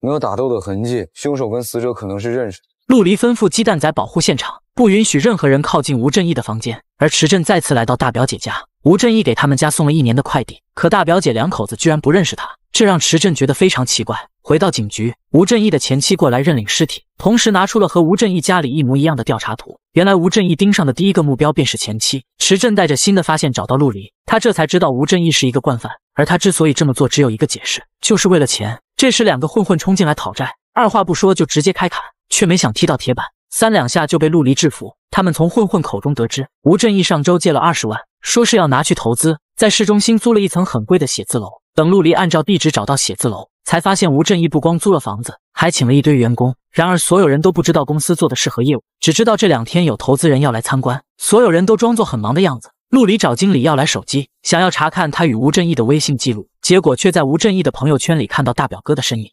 没有打斗的痕迹。凶手跟死者可能是认识。陆离吩咐鸡蛋仔保护现场，不允许任何人靠近吴正义的房间。而池镇再次来到大表姐家，吴正义给他们家送了一年的快递，可大表姐两口子居然不认识他，这让池镇觉得非常奇怪。回到警局，吴正义的前妻过来认领尸体，同时拿出了和吴正义家里一模一样的调查图。原来吴正义盯上的第一个目标便是前妻。池镇带着新的发现找到陆离，他这才知道吴正义是一个惯犯，而他之所以这么做，只有一个解释，就是为了钱。这时，两个混混冲进来讨债，二话不说就直接开砍，却没想踢到铁板，三两下就被陆离制服。他们从混混口中得知，吴正义上周借了二十万，说是要拿去投资，在市中心租了一层很贵的写字楼。等陆离按照地址找到写字楼，才发现吴正义不光租了房子，还请了一堆员工。然而所有人都不知道公司做的是何业务，只知道这两天有投资人要来参观，所有人都装作很忙的样子。陆离找经理要来手机，想要查看他与吴正义的微信记录，结果却在吴正义的朋友圈里看到大表哥的身影。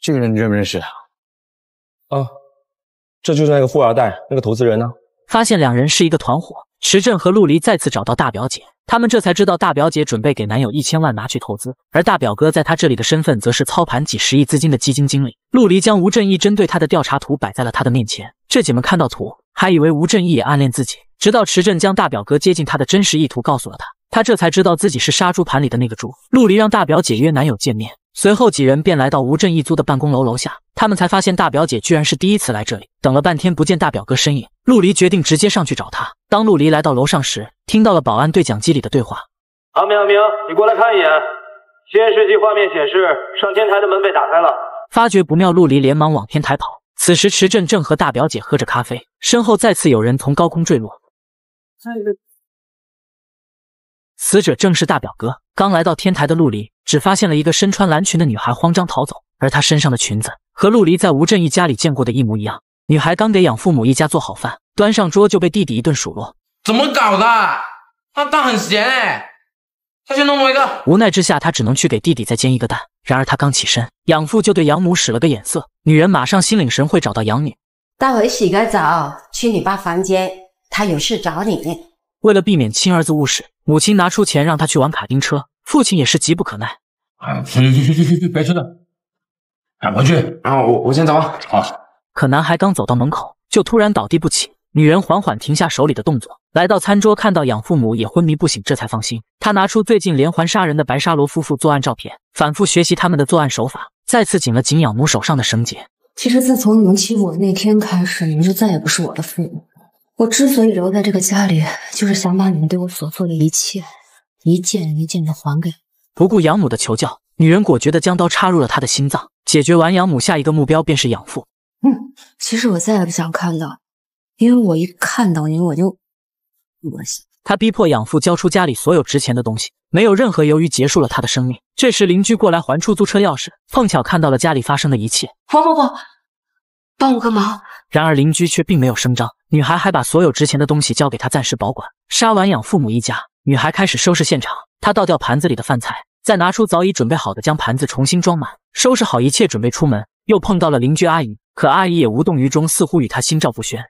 这个人你认不认识？啊，这就是那个富二代，那个投资人呢？发现两人是一个团伙，池振和陆离再次找到大表姐。他们这才知道，大表姐准备给男友一千万拿去投资，而大表哥在他这里的身份则是操盘几十亿资金的基金经理。陆离将吴正义针对他的调查图摆在了他的面前，这姐们看到图还以为吴正义也暗恋自己，直到池振将大表哥接近他的真实意图告诉了他。他这才知道自己是杀猪盘里的那个猪。陆离让大表姐约男友见面，随后几人便来到吴镇一租的办公楼楼下。他们才发现大表姐居然是第一次来这里，等了半天不见大表哥身影，陆离决定直接上去找他。当陆离来到楼上时，听到了保安对讲机里的对话：“阿明，阿明，你过来看一眼，监视器画面显示上天台的门被打开了。”发觉不妙，陆离连忙往天台跑。此时池镇正和大表姐喝着咖啡，身后再次有人从高空坠落。死者正是大表哥。刚来到天台的陆离，只发现了一个身穿蓝裙的女孩慌张逃走，而她身上的裙子和陆离在吴镇义家里见过的一模一样。女孩刚给养父母一家做好饭，端上桌就被弟弟一顿数落：“怎么搞的？那蛋很咸哎！”他去弄我一个。无奈之下，他只能去给弟弟再煎一个蛋。然而他刚起身，养父就对养母使了个眼色，女人马上心领神会，找到养女：“待会洗个澡，去你爸房间，他有事找你。”为了避免亲儿子误事，母亲拿出钱让他去玩卡丁车。父亲也是急不可耐，哎，去去去去去去，别去了，赶快去！啊，我我先走了。好。可男孩刚走到门口，就突然倒地不起。女人缓缓停下手里的动作，来到餐桌，看到养父母也昏迷不醒，这才放心。她拿出最近连环杀人的白沙罗夫妇作案照片，反复学习他们的作案手法，再次紧了紧养母手上的绳结。其实自从你们欺负我那天开始，你们就再也不是我的父母。我之所以留在这个家里，就是想把你们对我所做的一切，一件一件的还给不顾养母的求教，女人果决的将刀插入了他的心脏。解决完养母，下一个目标便是养父。嗯，其实我再也不想看到，因为我一看到你我就。恶心。他逼迫养父交出家里所有值钱的东西，没有任何犹豫，结束了他的生命。这时邻居过来还出租车钥匙，碰巧看到了家里发生的一切。不不不，帮我个忙。然而邻居却并没有声张，女孩还把所有值钱的东西交给他暂时保管。杀完养父母一家，女孩开始收拾现场。她倒掉盘子里的饭菜，再拿出早已准备好的，将盘子重新装满。收拾好一切，准备出门，又碰到了邻居阿姨。可阿姨也无动于衷，似乎与她心照不宣。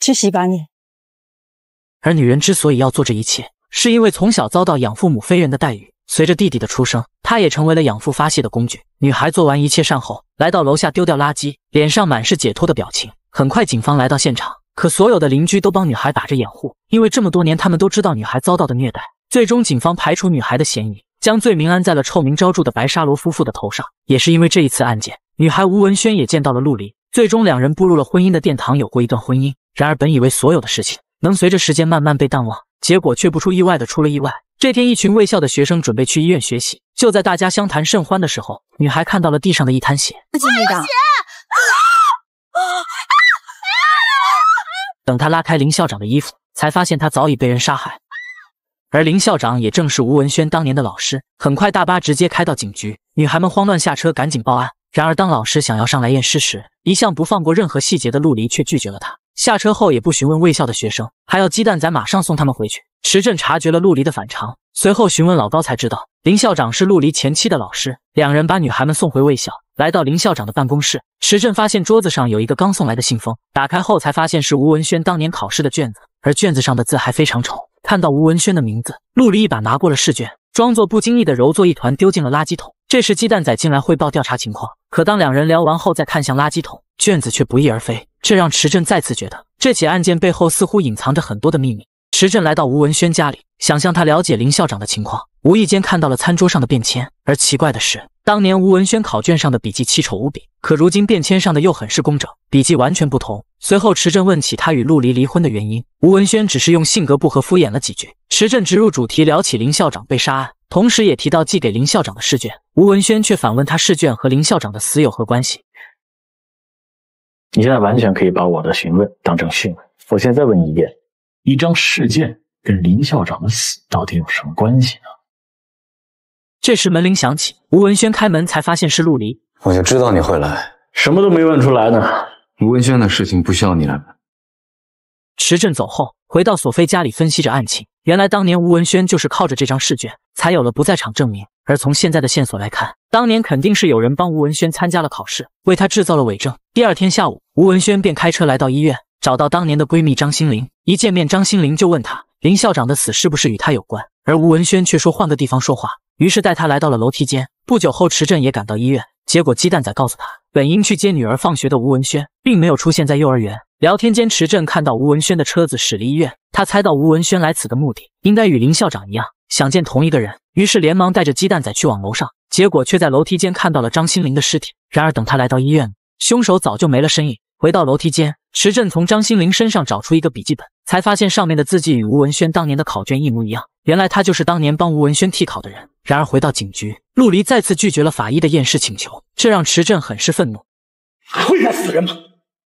去洗吧你。而女人之所以要做这一切，是因为从小遭到养父母非人的待遇。随着弟弟的出生，他也成为了养父发泄的工具。女孩做完一切善后，来到楼下丢掉垃圾，脸上满是解脱的表情。很快，警方来到现场，可所有的邻居都帮女孩打着掩护，因为这么多年，他们都知道女孩遭到的虐待。最终，警方排除女孩的嫌疑，将罪名安在了臭名昭著的白沙罗夫妇的头上。也是因为这一次案件，女孩吴文轩也见到了陆离，最终两人步入了婚姻的殿堂，有过一段婚姻。然而，本以为所有的事情能随着时间慢慢被淡忘，结果却不出意外的出了意外。这天，一群卫校的学生准备去医院学习。就在大家相谈甚欢的时候，女孩看到了地上的一滩血。啊！等她拉开林校长的衣服，才发现他早已被人杀害。而林校长也正是吴文轩当年的老师。很快，大巴直接开到警局，女孩们慌乱下车，赶紧报案。然而，当老师想要上来验尸时，一向不放过任何细节的陆离却拒绝了他。下车后也不询问卫校的学生，还要鸡蛋仔马上送他们回去。池镇察觉了陆离的反常，随后询问老高，才知道林校长是陆离前妻的老师。两人把女孩们送回卫校，来到林校长的办公室，池镇发现桌子上有一个刚送来的信封，打开后才发现是吴文轩当年考试的卷子，而卷子上的字还非常丑。看到吴文轩的名字，陆离一把拿过了试卷，装作不经意的揉作一团，丢进了垃圾桶。这时鸡蛋仔进来汇报调查情况。可当两人聊完后，再看向垃圾桶，卷子却不翼而飞，这让池镇再次觉得这起案件背后似乎隐藏着很多的秘密。池镇来到吴文轩家里，想向他了解林校长的情况，无意间看到了餐桌上的便签，而奇怪的是，当年吴文轩考卷上的笔记奇丑无比。可如今便签上的又很是工整，笔迹完全不同。随后池振问起他与陆离离婚的原因，吴文轩只是用性格不合敷衍了几句。池振直入主题，聊起林校长被杀案，同时也提到寄给林校长的试卷。吴文轩却反问他试卷和林校长的死有何关系？你现在完全可以把我的询问当成讯问。我现在再问你一遍，一张试卷跟林校长的死到底有什么关系呢？这时门铃响起，吴文轩开门才发现是陆离。我就知道你会来，什么都没问出来呢。吴文轩的事情不需要你来问。池振走后，回到索菲家里分析着案情。原来当年吴文轩就是靠着这张试卷才有了不在场证明。而从现在的线索来看，当年肯定是有人帮吴文轩参加了考试，为他制造了伪证。第二天下午，吴文轩便开车来到医院，找到当年的闺蜜张心凌。一见面，张心凌就问他林校长的死是不是与他有关，而吴文轩却说换个地方说话。于是带他来到了楼梯间。不久后，池振也赶到医院。结果，鸡蛋仔告诉他，本应去接女儿放学的吴文轩，并没有出现在幼儿园。聊天间，池镇看到吴文轩的车子驶离医院，他猜到吴文轩来此的目的应该与林校长一样，想见同一个人，于是连忙带着鸡蛋仔去往楼上。结果却在楼梯间看到了张心凌的尸体。然而，等他来到医院，凶手早就没了身影。回到楼梯间，池镇从张心凌身上找出一个笔记本。才发现上面的字迹与吴文轩当年的考卷一模一样，原来他就是当年帮吴文轩替考的人。然而回到警局，陆离再次拒绝了法医的验尸请求，这让池镇很是愤怒。还会害死人吗？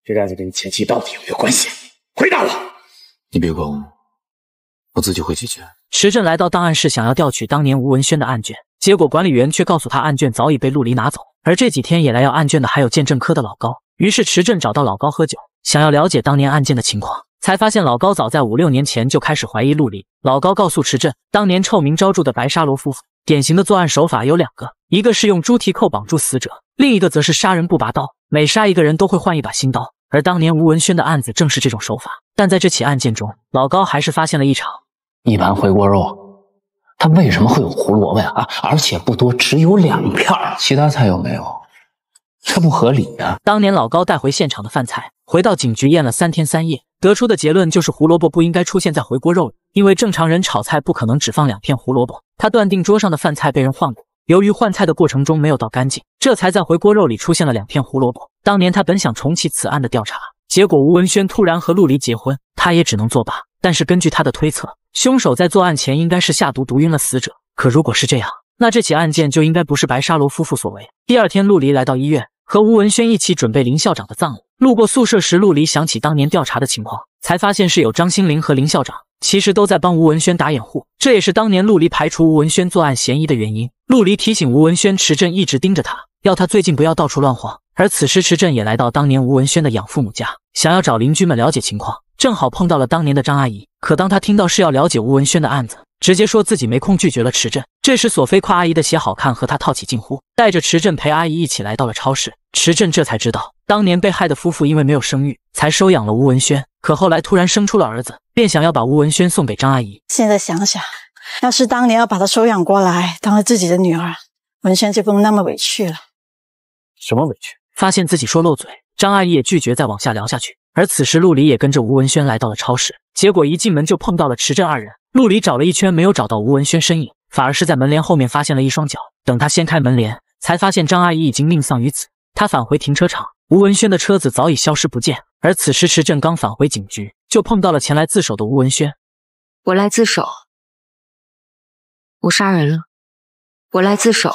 这案子跟你前妻到底有没有关系？回答我！你别管我，我自己会解决。池镇来到档案室，想要调取当年吴文轩的案卷，结果管理员却告诉他，案卷早已被陆离拿走。而这几天也来要案卷的，还有鉴证科的老高。于是池镇找到老高喝酒，想要了解当年案件的情况。才发现老高早在五六年前就开始怀疑陆离。老高告诉池镇，当年臭名昭著的白沙罗夫妇典型的作案手法有两个，一个是用猪蹄扣绑住死者，另一个则是杀人不拔刀，每杀一个人都会换一把新刀。而当年吴文轩的案子正是这种手法。但在这起案件中，老高还是发现了异常：一盘回锅肉，它为什么会有胡萝卜呀？啊？而且不多，只有两片。其他菜有没有？这不合理呀！当年老高带回现场的饭菜，回到警局验了三天三夜。得出的结论就是胡萝卜不应该出现在回锅肉里，因为正常人炒菜不可能只放两片胡萝卜。他断定桌上的饭菜被人换过，由于换菜的过程中没有倒干净，这才在回锅肉里出现了两片胡萝卜。当年他本想重启此案的调查，结果吴文轩突然和陆离结婚，他也只能作罢。但是根据他的推测，凶手在作案前应该是下毒毒晕了死者。可如果是这样，那这起案件就应该不是白沙罗夫妇所为。第二天，陆离来到医院，和吴文轩一起准备林校长的葬礼。路过宿舍时，陆离想起当年调查的情况，才发现是有张心凌和林校长，其实都在帮吴文轩打掩护。这也是当年陆离排除吴文轩作案嫌疑的原因。陆离提醒吴文轩，池镇一直盯着他，要他最近不要到处乱晃。而此时池镇也来到当年吴文轩的养父母家，想要找邻居们了解情况，正好碰到了当年的张阿姨。可当他听到是要了解吴文轩的案子，直接说自己没空拒绝了池镇。这时，索菲夸阿姨的鞋好看，和她套起近乎，带着池镇陪阿姨一起来到了超市。池镇这才知道。当年被害的夫妇因为没有生育，才收养了吴文轩。可后来突然生出了儿子，便想要把吴文轩送给张阿姨。现在想想，要是当年要把他收养过来，当了自己的女儿，文轩就不能那么委屈了。什么委屈？发现自己说漏嘴，张阿姨也拒绝再往下聊下去。而此时陆离也跟着吴文轩来到了超市，结果一进门就碰到了池镇二人。陆离找了一圈没有找到吴文轩身影，反而是在门帘后面发现了一双脚。等他掀开门帘，才发现张阿姨已经命丧于此。他返回停车场，吴文轩的车子早已消失不见。而此时池振刚返回警局，就碰到了前来自首的吴文轩：“我来自首，我杀人了。我来自首，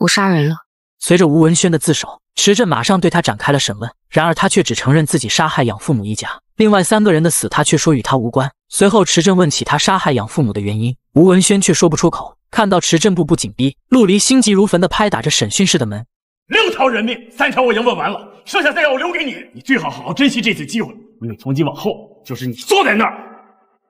我杀人了。”随着吴文轩的自首，池振马上对他展开了审问。然而他却只承认自己杀害养父母一家，另外三个人的死他却说与他无关。随后池振问起他杀害养父母的原因，吴文轩却说不出口。看到池振步步紧逼，陆离心急如焚地拍打着审讯室的门。六条人命，三条我已经问完了，剩下三条我留给你，你最好好好珍惜这次机会。因为从今往后，就是你坐在那儿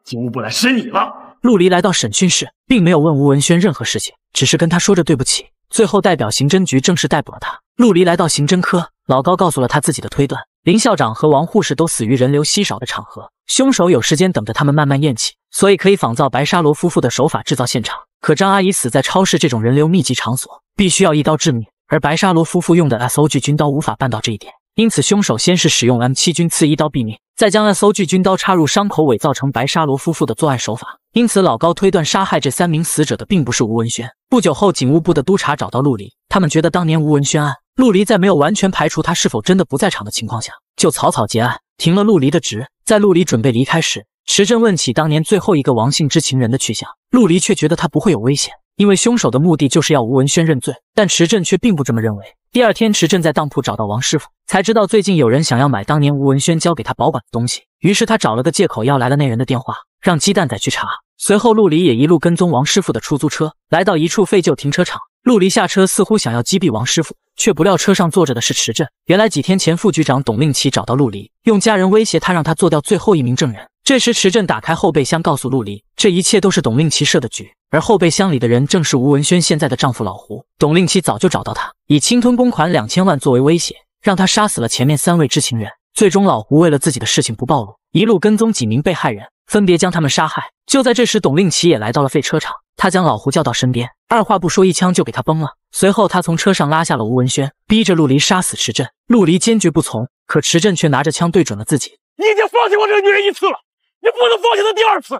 进屋不来是你了。陆离来到审讯室，并没有问吴文轩任何事情，只是跟他说着对不起。最后，代表刑侦局正式逮捕了他。陆离来到刑侦科，老高告诉了他自己的推断：林校长和王护士都死于人流稀少的场合，凶手有时间等着他们慢慢咽气，所以可以仿造白沙罗夫妇的手法制造现场。可张阿姨死在超市这种人流密集场所，必须要一刀致命。而白沙罗夫妇用的 SOG 军刀无法办到这一点，因此凶手先是使用 M7 军刺一刀毙命，再将 SOG 军刀插入伤口，伪造成白沙罗夫妇的作案手法。因此，老高推断杀害这三名死者的并不是吴文轩。不久后，警务部的督察找到陆离，他们觉得当年吴文轩案，陆离在没有完全排除他是否真的不在场的情况下，就草草结案，停了陆离的职。在陆离准备离开时，池镇问起当年最后一个王姓知情人的去向，陆离却觉得他不会有危险，因为凶手的目的就是要吴文轩认罪。但池镇却并不这么认为。第二天，池镇在当铺找到王师傅，才知道最近有人想要买当年吴文轩交给他保管的东西。于是他找了个借口要来了那人的电话，让鸡蛋仔去查。随后，陆离也一路跟踪王师傅的出租车，来到一处废旧停车场。陆离下车，似乎想要击毙王师傅，却不料车上坐着的是池镇。原来几天前，副局长董令奇找到陆离，用家人威胁他，让他做掉最后一名证人。这时，池镇打开后备箱，告诉陆离，这一切都是董令奇设的局，而后备箱里的人正是吴文轩现在的丈夫老胡。董令奇早就找到他，以侵吞公款两千万作为威胁，让他杀死了前面三位知情人。最终，老胡为了自己的事情不暴露，一路跟踪几名被害人，分别将他们杀害。就在这时，董令奇也来到了废车场，他将老胡叫到身边，二话不说，一枪就给他崩了。随后，他从车上拉下了吴文轩，逼着陆离杀死池镇。陆离坚决不从，可池镇却拿着枪对准了自己，你已经放弃过这个女人一次了。你不能放弃他第二次，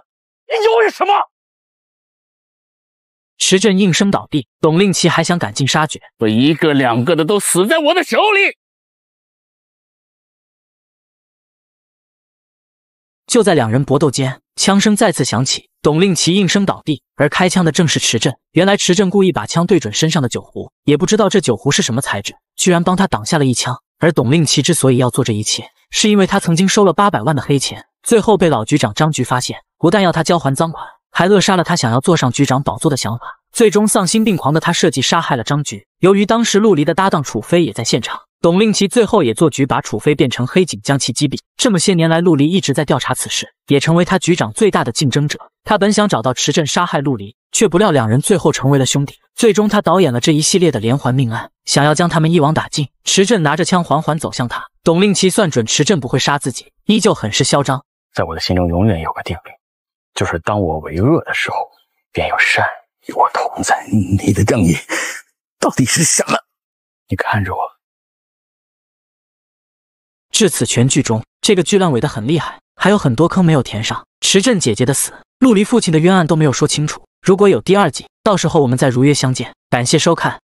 你犹豫什么？池振应声倒地，董令奇还想赶尽杀绝，我一个两个的都死在我的手里。就在两人搏斗间，枪声再次响起，董令奇应声倒地，而开枪的正是池振。原来池振故意把枪对准身上的酒壶，也不知道这酒壶是什么材质，居然帮他挡下了一枪。而董令奇之所以要做这一切，是因为他曾经收了八百万的黑钱。最后被老局长张局发现，不但要他交还赃款，还扼杀了他想要坐上局长宝座的想法。最终丧心病狂的他设计杀害了张局。由于当时陆离的搭档楚飞也在现场，董令奇最后也做局把楚飞变成黑警，将其击毙。这么些年来，陆离一直在调查此事，也成为他局长最大的竞争者。他本想找到池镇杀害陆离，却不料两人最后成为了兄弟。最终他导演了这一系列的连环命案，想要将他们一网打尽。池镇拿着枪缓缓走向他，董令奇算准池镇不会杀自己，依旧很是嚣张。在我的心中永远有个定律，就是当我为恶的时候，便有善与我同在。你的正义到底是什么？你看着我。至此全剧终。这个巨烂尾的很厉害，还有很多坑没有填上。池镇姐姐的死，陆离父亲的冤案都没有说清楚。如果有第二季，到时候我们再如约相见。感谢收看。